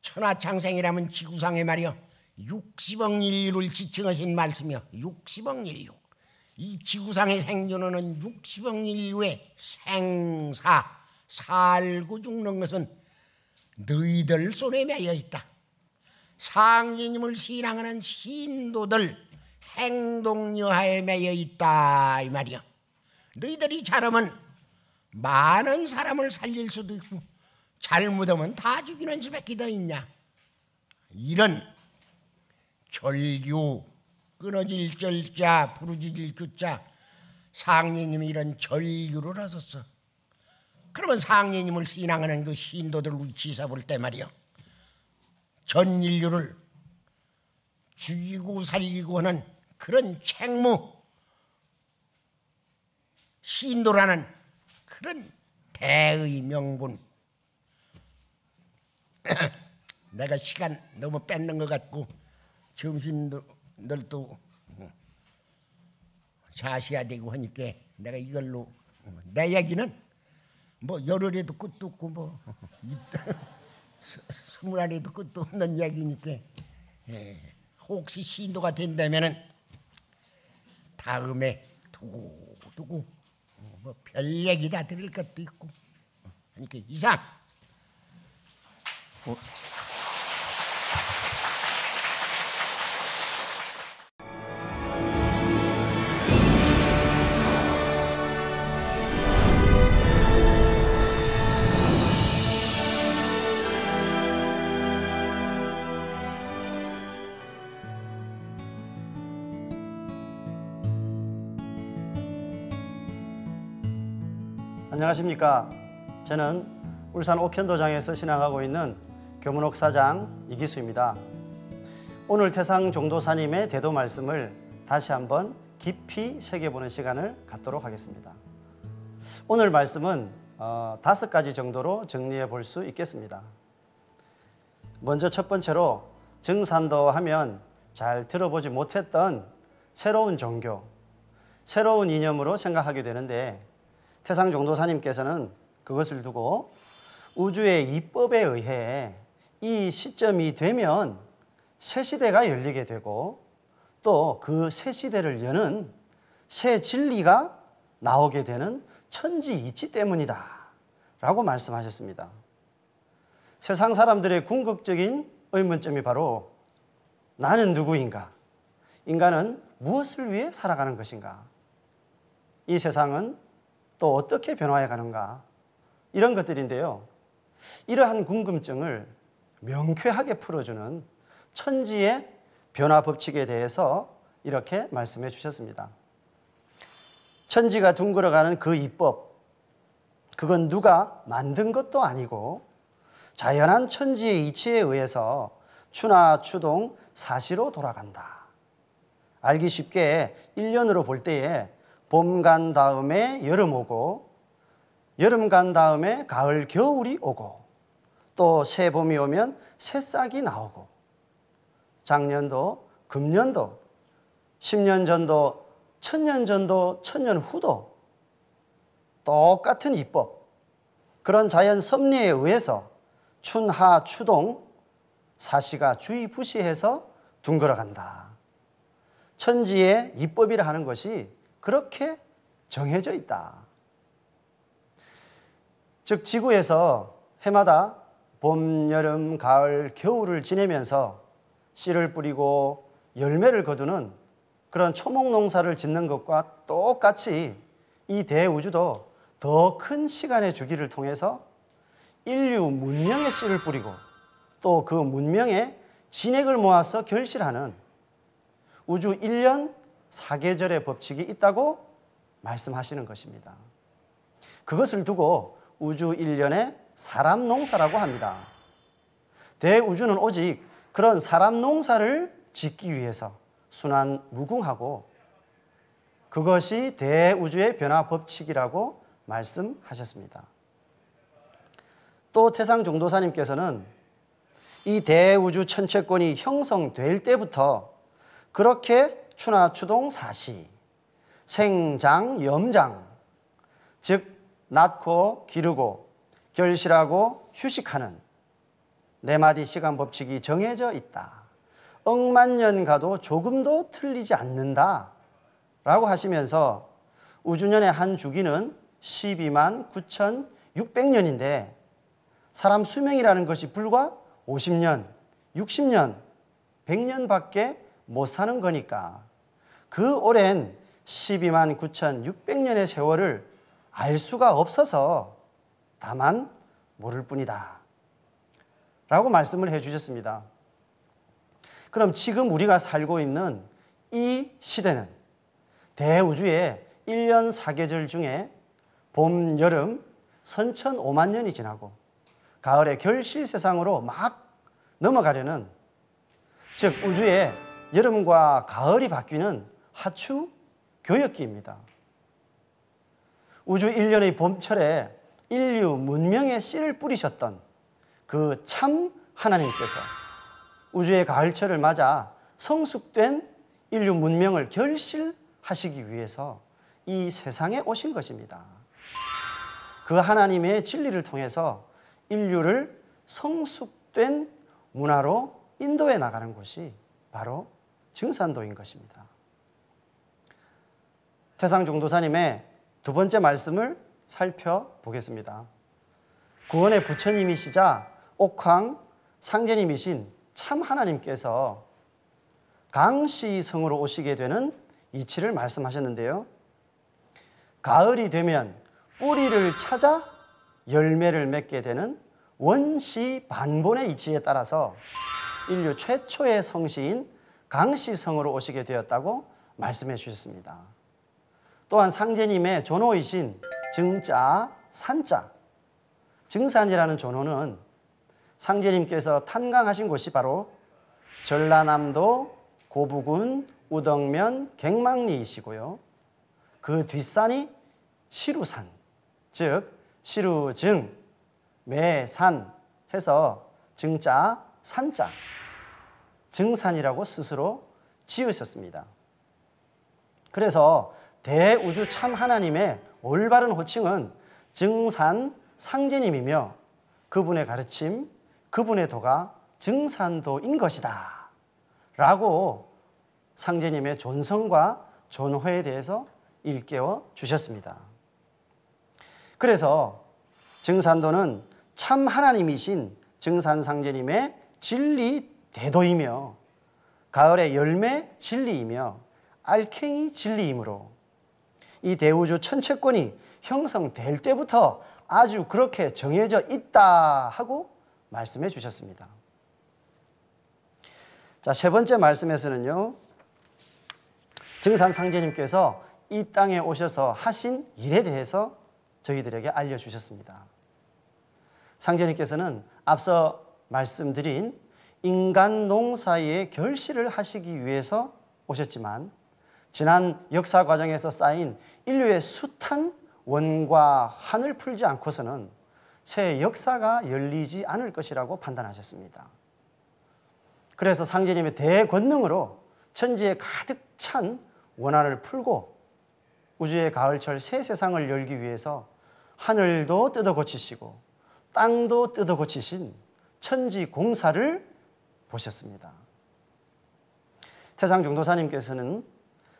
천하창생이라면 지구상의 말이요. 60억 인류를 지칭하신 말씀이요. 60억 인류. 이지구상의생존은 60억 인류의 생사, 살고 죽는 것은 너희들 손에 매여 있다. 상기님을 신앙하는 신도들 행동여하에 매여 있다. 이 말이요. 너희들이 자르면 많은 사람을 살릴 수도 있고 잘못하면 다 죽이는 집에 에더 있냐. 이런 절규 끊어질 절자 부르짖을 규자 상례님이 이런 절규를 하셨어. 그러면 상례님을 신앙하는 그 신도들 위치사 볼 때 말이요. 전 인류를 죽이고 살리고 하는 그런 책무 신도라는 그런 대의 명분. 내가 시간 너무 뺏는 것 같고 점심도 들 늘또 자셔야 되고 하니까 내가 이걸로 내 얘기는 뭐 열흘에도 끝도 없고 뭐 스물 알에도 끝도 없는 얘기니까 예. 혹시 신도가 된다면 다음에 두고두고 뭐별 얘기 다 들을 것도 있고. 그러니까 이상. 어. 안녕하십니까. 저는 울산 옥현도장에서 신앙하고 있는 교문옥 사장 이기수입니다. 오늘 태상 종도사님의 대도 말씀을 다시 한번 깊이 새겨보는 시간을 갖도록 하겠습니다. 오늘 말씀은 어, 다섯 가지 정도로 정리해 볼 수 있겠습니다. 먼저 첫 번째로 증산도 하면 잘 들어보지 못했던 새로운 종교, 새로운 이념으로 생각하게 되는데 태상 종도사님께서는 그것을 두고 우주의 입법에 의해 이 시점이 되면 새 시대가 열리게 되고 또 그 새 시대를 여는 새 진리가 나오게 되는 천지이치 때문이다 라고 말씀하셨습니다. 세상 사람들의 궁극적인 의문점이 바로 나는 누구인가? 인간은 무엇을 위해 살아가는 것인가? 이 세상은 또 어떻게 변화해 가는가 이런 것들인데요. 이러한 궁금증을 명쾌하게 풀어주는 천지의 변화 법칙에 대해서 이렇게 말씀해 주셨습니다. 천지가 둥글어가는 그 이법, 그건 누가 만든 것도 아니고 자연한 천지의 이치에 의해서 추나 추동 사시로 돌아간다. 알기 쉽게 1년으로 볼 때에 봄간 다음에 여름 오고 여름 간 다음에 가을 겨울이 오고 또 새 봄이 오면 새싹이 나오고 작년도 금년도 10년 전도 천년 전도 천년 후도 똑같은 이법 그런 자연 섭리에 의해서 춘하 추동 사시가 주의 부시해서 둥그러간다. 천지의 이법이라 하는 것이 그렇게 정해져 있다. 즉 지구에서 해마다 봄, 여름, 가을, 겨울을 지내면서 씨를 뿌리고 열매를 거두는 그런 초목 농사를 짓는 것과 똑같이 이 대우주도 더 큰 시간의 주기를 통해서 인류 문명의 씨를 뿌리고 또 그 문명의 진액을 모아서 결실하는 우주 1년 사계절의 법칙이 있다고 말씀하시는 것입니다. 그것을 두고 우주 1년의 사람 농사라고 합니다. 대우주는 오직 그런 사람 농사를 짓기 위해서 순환 무궁하고 그것이 대우주의 변화 법칙이라고 말씀하셨습니다. 또 태상 중도사님께서는 이 대우주 천체권이 형성될 때부터 그렇게 추나 추동 사시 생장 염장 즉 낳고 기르고 결실하고 휴식하는 네 마디 시간 법칙이 정해져 있다. 억만년 가도 조금도 틀리지 않는다. 라고 하시면서 우주년의 한 주기는 12만 9,600년인데 사람 수명이라는 것이 불과 50년, 60년, 100년밖에 못 사는 거니까 그 오랜 12만 9,600년의 세월을 알 수가 없어서 다만 모를 뿐이다. 라고 말씀을 해 주셨습니다. 그럼 지금 우리가 살고 있는 이 시대는 대우주의 1년 4계절 중에 봄, 여름, 선천 5만 년이 지나고 가을의 결실 세상으로 막 넘어가려는 즉 우주의 여름과 가을이 바뀌는 하추 교역기입니다. 우주 1년의 봄철에 인류 문명의 씨를 뿌리셨던 그 참 하나님께서 우주의 가을철을 맞아 성숙된 인류 문명을 결실하시기 위해서 이 세상에 오신 것입니다. 그 하나님의 진리를 통해서 인류를 성숙된 문화로 인도해 나가는 것이 바로 증산도인 것입니다. 태상 중도사님의 두 번째 말씀을 살펴보겠습니다. 구원의 부처님이시자 옥황 상제님이신 참 하나님께서 강시성으로 오시게 되는 이치를 말씀하셨는데요. 가을이 되면 뿌리를 찾아 열매를 맺게 되는 원시 반본의 이치에 따라서 인류 최초의 성시인 강시성으로 오시게 되었다고 말씀해 주셨습니다. 또한 상제님의 존호이신 증자, 산자, 증산이라는 존호는 상제님께서 탄강하신 곳이 바로 전라남도 고부군 우덕면 갱망리이시고요. 그 뒷산이 시루산, 즉 시루증, 매산 해서 증자, 산자 증산이라고 스스로 지으셨습니다. 그래서 대우주 참 하나님의 올바른 호칭은 증산 상제님이며 그분의 가르침, 그분의 도가 증산도인 것이다. 라고 상제님의 존성과 존호에 대해서 일깨워 주셨습니다. 그래서 증산도는 참 하나님이신 증산상제님의 진리 대도이며 가을의 열매 진리이며 알갱이 진리이므로 이 대우주 천체권이 형성될 때부터 아주 그렇게 정해져 있다 하고 말씀해 주셨습니다. 자, 세 번째 말씀에서는요. 증산 상제님께서 이 땅에 오셔서 하신 일에 대해서 저희들에게 알려 주셨습니다. 상제님께서는 앞서 말씀드린 인간 농사의 결실을 하시기 위해서 오셨지만 지난 역사 과정에서 쌓인 인류의 숱한 원과 한을 풀지 않고서는 새 역사가 열리지 않을 것이라고 판단하셨습니다. 그래서 상제님의 대권능으로 천지에 가득 찬 원한을 풀고 우주의 가을철 새 세상을 열기 위해서 하늘도 뜯어 고치시고 땅도 뜯어 고치신 천지 공사를 보셨습니다. 태상 중도사님께서는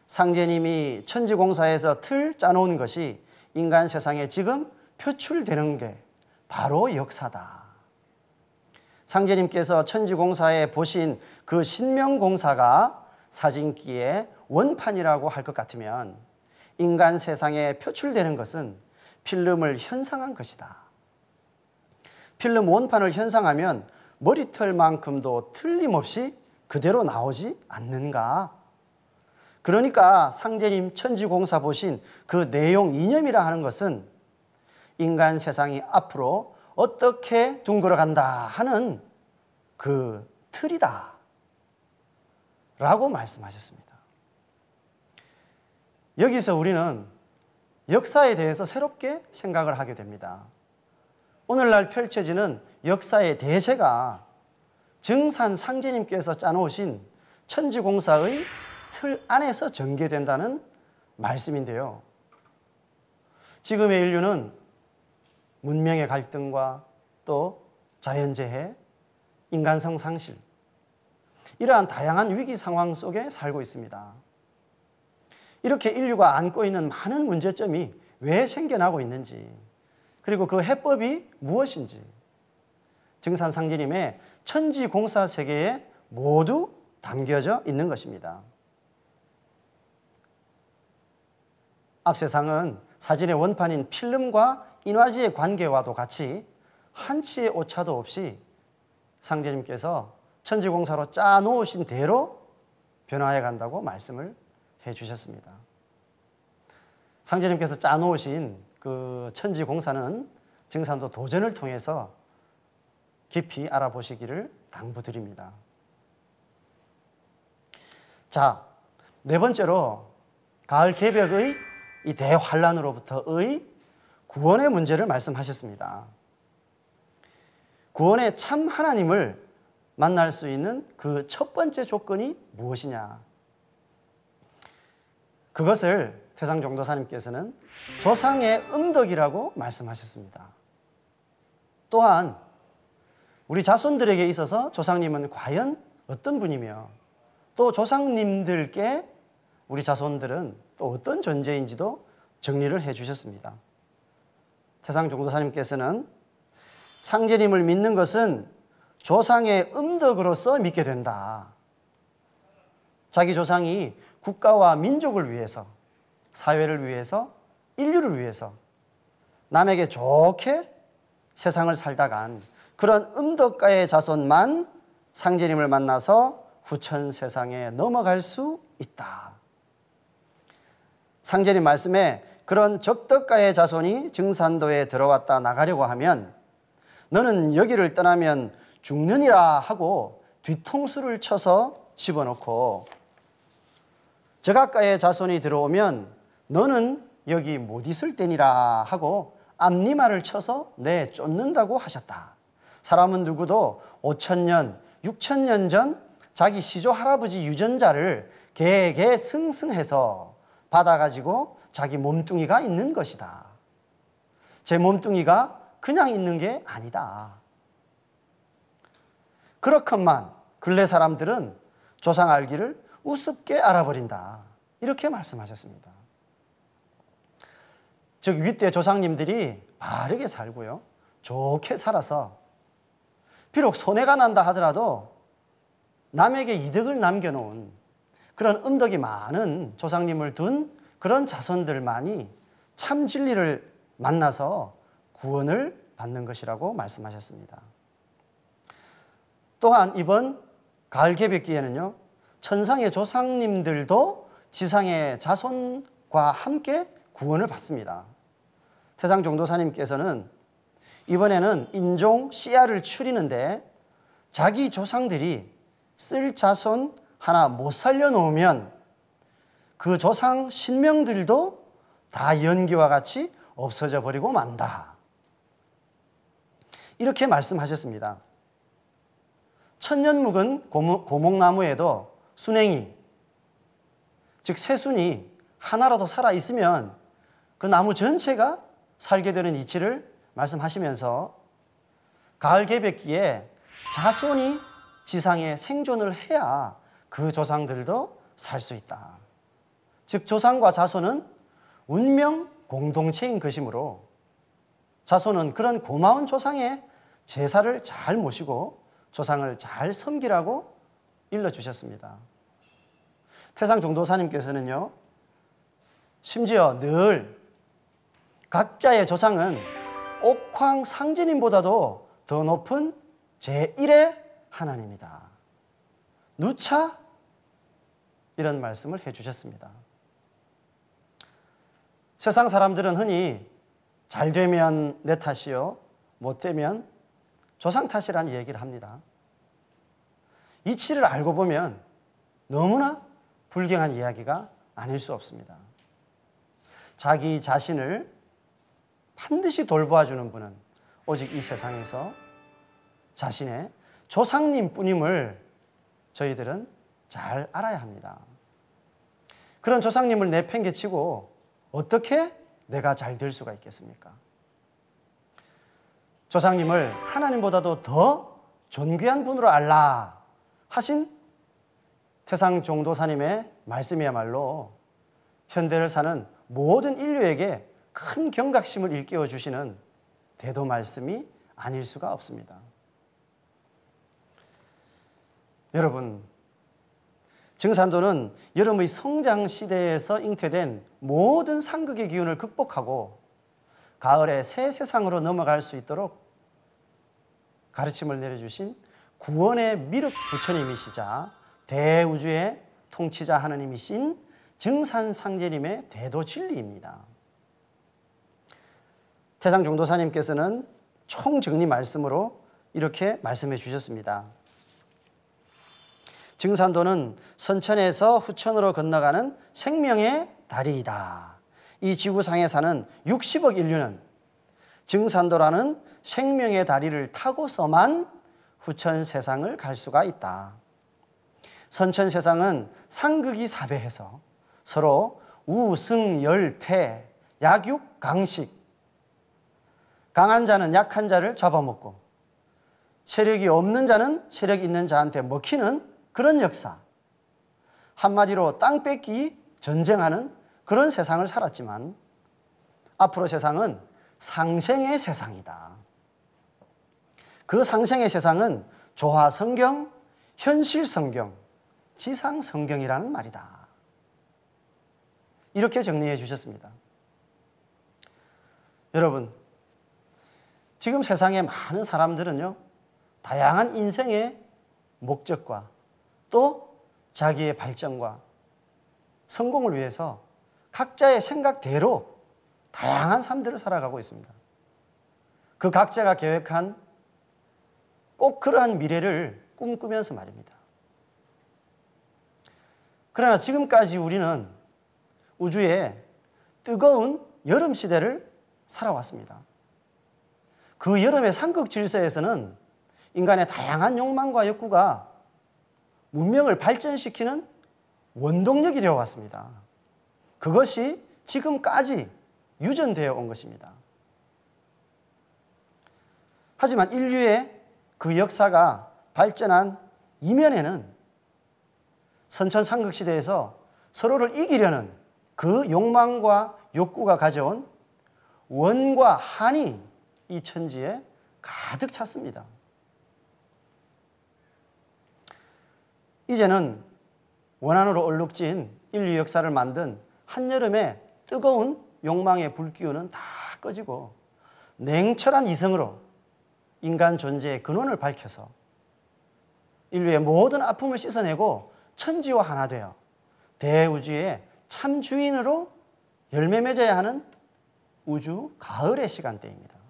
상제님이 천지공사에서 틀 짜놓은 것이 인간 세상에 지금 표출되는 게 바로 역사다. 상제님께서 천지공사에 보신 그 신명공사가 사진기의 원판이라고 할 것 같으면 인간 세상에 표출되는 것은 필름을 현상한 것이다. 필름 원판을 현상하면 머리털만큼도 틀림없이 그대로 나오지 않는가? 그러니까 상제님 천지공사 보신 그 내용 이념이라 하는 것은 인간 세상이 앞으로 어떻게 둥그러 간다 하는 그 틀이다. 라고 말씀하셨습니다. 여기서 우리는 역사에 대해서 새롭게 생각을 하게 됩니다. 오늘날 펼쳐지는 역사의 대세가 증산 상제님께서 짜놓으신 천지공사의 틀 안에서 전개된다는 말씀인데요. 지금의 인류는 문명의 갈등과 또 자연재해, 인간성 상실, 이러한 다양한 위기 상황 속에 살고 있습니다. 이렇게 인류가 안고 있는 많은 문제점이 왜 생겨나고 있는지 그리고 그 해법이 무엇인지 증산상지님의 천지공사 세계에 모두 담겨져 있는 것입니다. 앞 세상은 사진의 원판인 필름과 인화지의 관계와도 같이 한치의 오차도 없이 상제님께서 천지공사로 짜놓으신 대로 변화해 간다고 말씀을 해 주셨습니다. 상제님께서 짜놓으신 그 천지공사는 증산도 도전을 통해서 깊이 알아보시기를 당부드립니다. 자, 네 번째로 가을 개벽의 이 대환란으로부터의 구원의 문제를 말씀하셨습니다. 구원의 참 하나님을 만날 수 있는 그 첫 번째 조건이 무엇이냐? 그것을 태상 종도사님께서는 조상의 음덕이라고 말씀하셨습니다. 또한 우리 자손들에게 있어서 조상님은 과연 어떤 분이며 또 조상님들께 우리 자손들은 또 어떤 존재인지도 정리를 해 주셨습니다. 태상 종도사님께서는 상제님을 믿는 것은 조상의 음덕으로서 믿게 된다. 자기 조상이 국가와 민족을 위해서 사회를 위해서 인류를 위해서 남에게 좋게 세상을 살다 간 그런 음덕가의 자손만 상제님을 만나서 후천 세상에 넘어갈 수 있다. 상제님 말씀에 그런 적덕가의 자손이 증산도에 들어왔다 나가려고 하면 너는 여기를 떠나면 죽느니라 하고 뒤통수를 쳐서 집어넣고 저각가의 자손이 들어오면 너는 여기 못 있을 때니라 하고 앞니마를 쳐서 내 네, 쫓는다고 하셨다. 사람은 누구도 5천년, 6천년 전 자기 시조 할아버지 유전자를 개개 승승해서 받아가지고 자기 몸뚱이가 있는 것이다. 제 몸뚱이가 그냥 있는 게 아니다. 그렇건만 근래 사람들은 조상 알기를 우습게 알아버린다. 이렇게 말씀하셨습니다. 즉 윗대 조상님들이 바르게 살고요. 좋게 살아서 비록 손해가 난다 하더라도 남에게 이득을 남겨놓은 그런 음덕이 많은 조상님을 둔 그런 자손들만이 참 진리를 만나서 구원을 받는 것이라고 말씀하셨습니다. 또한 이번 가을 개벽기에는요. 천상의 조상님들도 지상의 자손과 함께 구원을 받습니다. 태상 종도사님께서는 이번에는 인종 씨앗을 추리는데 자기 조상들이 쓸 자손 하나 못 살려놓으면 그 조상 신명들도 다 연기와 같이 없어져 버리고 만다. 이렇게 말씀하셨습니다. 천년 묵은 고목, 나무에도 순행이, 즉 새순이 하나라도 살아있으면 그 나무 전체가 살게 되는 이치를 말씀하시면서 가을 개백기에 자손이 지상에 생존을 해야 그 조상들도 살 수 있다. 즉 조상과 자손은 운명 공동체인 것이므로 자손은 그런 고마운 조상의 제사를 잘 모시고 조상을 잘 섬기라고 일러주셨습니다. 태상 종도사님께서는요, 심지어 늘 각자의 조상은 옥황 상진인보다도더 높은 제1의 하나님이다. 누차 이런 말씀을 해주셨습니다. 세상 사람들은 흔히 잘 되면 내 탓이요, 못 되면 조상 탓이라 얘기를 합니다. 이치를 알고 보면 너무나 불경한 이야기가 아닐 수 없습니다. 자기 자신을 반드시 돌보아주는 분은 오직 이 세상에서 자신의 조상님 뿐임을 저희들은 잘 알아야 합니다. 그런 조상님을 내팽개치고 어떻게 내가 잘 될 수가 있겠습니까? 조상님을 하나님보다도 더 존귀한 분으로 알라 하신 태상 종도사님의 말씀이야말로 현대를 사는 모든 인류에게 큰 경각심을 일깨워 주시는 대도 말씀이 아닐 수가 없습니다. 여러분, 증산도는 여러분의 성장 시대에서 잉태된 모든 상극의 기운을 극복하고 가을에 새 세상으로 넘어갈 수 있도록 가르침을 내려주신 구원의 미륵 부처님이시자 대우주의 통치자 하느님이신 증산상제님의 대도 진리입니다. 태상 종도사님께서는 총정리 말씀으로 이렇게 말씀해 주셨습니다. 증산도는 선천에서 후천으로 건너가는 생명의 다리이다. 이 지구상에 사는 60억 인류는 증산도라는 생명의 다리를 타고서만 후천 세상을 갈 수가 있다. 선천 세상은 상극이 사배해서 서로 우승열패, 약육, 강식, 강한 자는 약한 자를 잡아먹고 체력이 없는 자는 체력 있는 자한테 먹히는 그런 역사. 한마디로 땅 뺏기 전쟁하는 그런 세상을 살았지만 앞으로 세상은 상생의 세상이다. 그 상생의 세상은 조화 성경, 현실 성경, 지상 성경이라는 말이다. 이렇게 정리해 주셨습니다. 여러분, 지금 세상에 많은 사람들은요, 다양한 인생의 목적과 또 자기의 발전과 성공을 위해서 각자의 생각대로 다양한 삶들을 살아가고 있습니다. 그 각자가 계획한 꼭 그러한 미래를 꿈꾸면서 말입니다. 그러나 지금까지 우리는 우주의 뜨거운 여름 시대를 살아왔습니다. 그 여름의 삼극 질서에서는 인간의 다양한 욕망과 욕구가 문명을 발전시키는 원동력이 되어 왔습니다. 그것이 지금까지 유전되어 온 것입니다. 하지만 인류의 그 역사가 발전한 이면에는 선천상극시대에서 서로를 이기려는 그 욕망과 욕구가 가져온 원과 한이 이 천지에 가득 찼습니다. 이제는 원한으로 얼룩진 인류 역사를 만든 한여름의 뜨거운 욕망의 불기운은 다 꺼지고 냉철한 이성으로 인간 존재의 근원을 밝혀서 인류의 모든 아픔을 씻어내고 천지와 하나 되어 대우주의 참 주인으로 열매 맺어야 하는 우주 가을의 시간대입니다.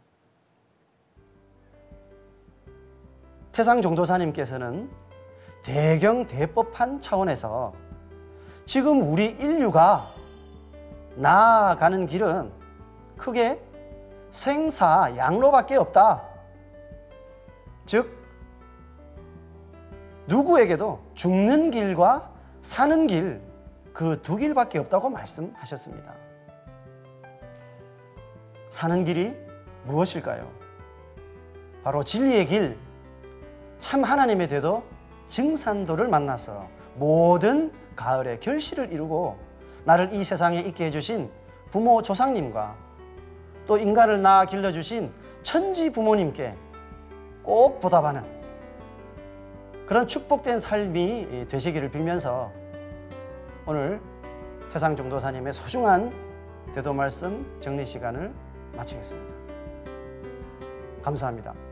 태상 종도사님께서는 대경 대법한 차원에서 지금 우리 인류가 나아가는 길은 크게 생사 양로밖에 없다. 즉 누구에게도 죽는 길과 사는 길 그 두 길밖에 없다고 말씀하셨습니다. 사는 길이 무엇일까요? 바로 진리의 길, 참 하나님의 대도 증산도를 만나서 모든 가을의 결실을 이루고 나를 이 세상에 있게 해주신 부모 조상님과 또 인간을 낳아 길러주신 천지 부모님께 꼭 보답하는 그런 축복된 삶이 되시기를 빌면서 오늘 태상 중도사님의 소중한 대도 말씀 정리 시간을 마치겠습니다. 감사합니다.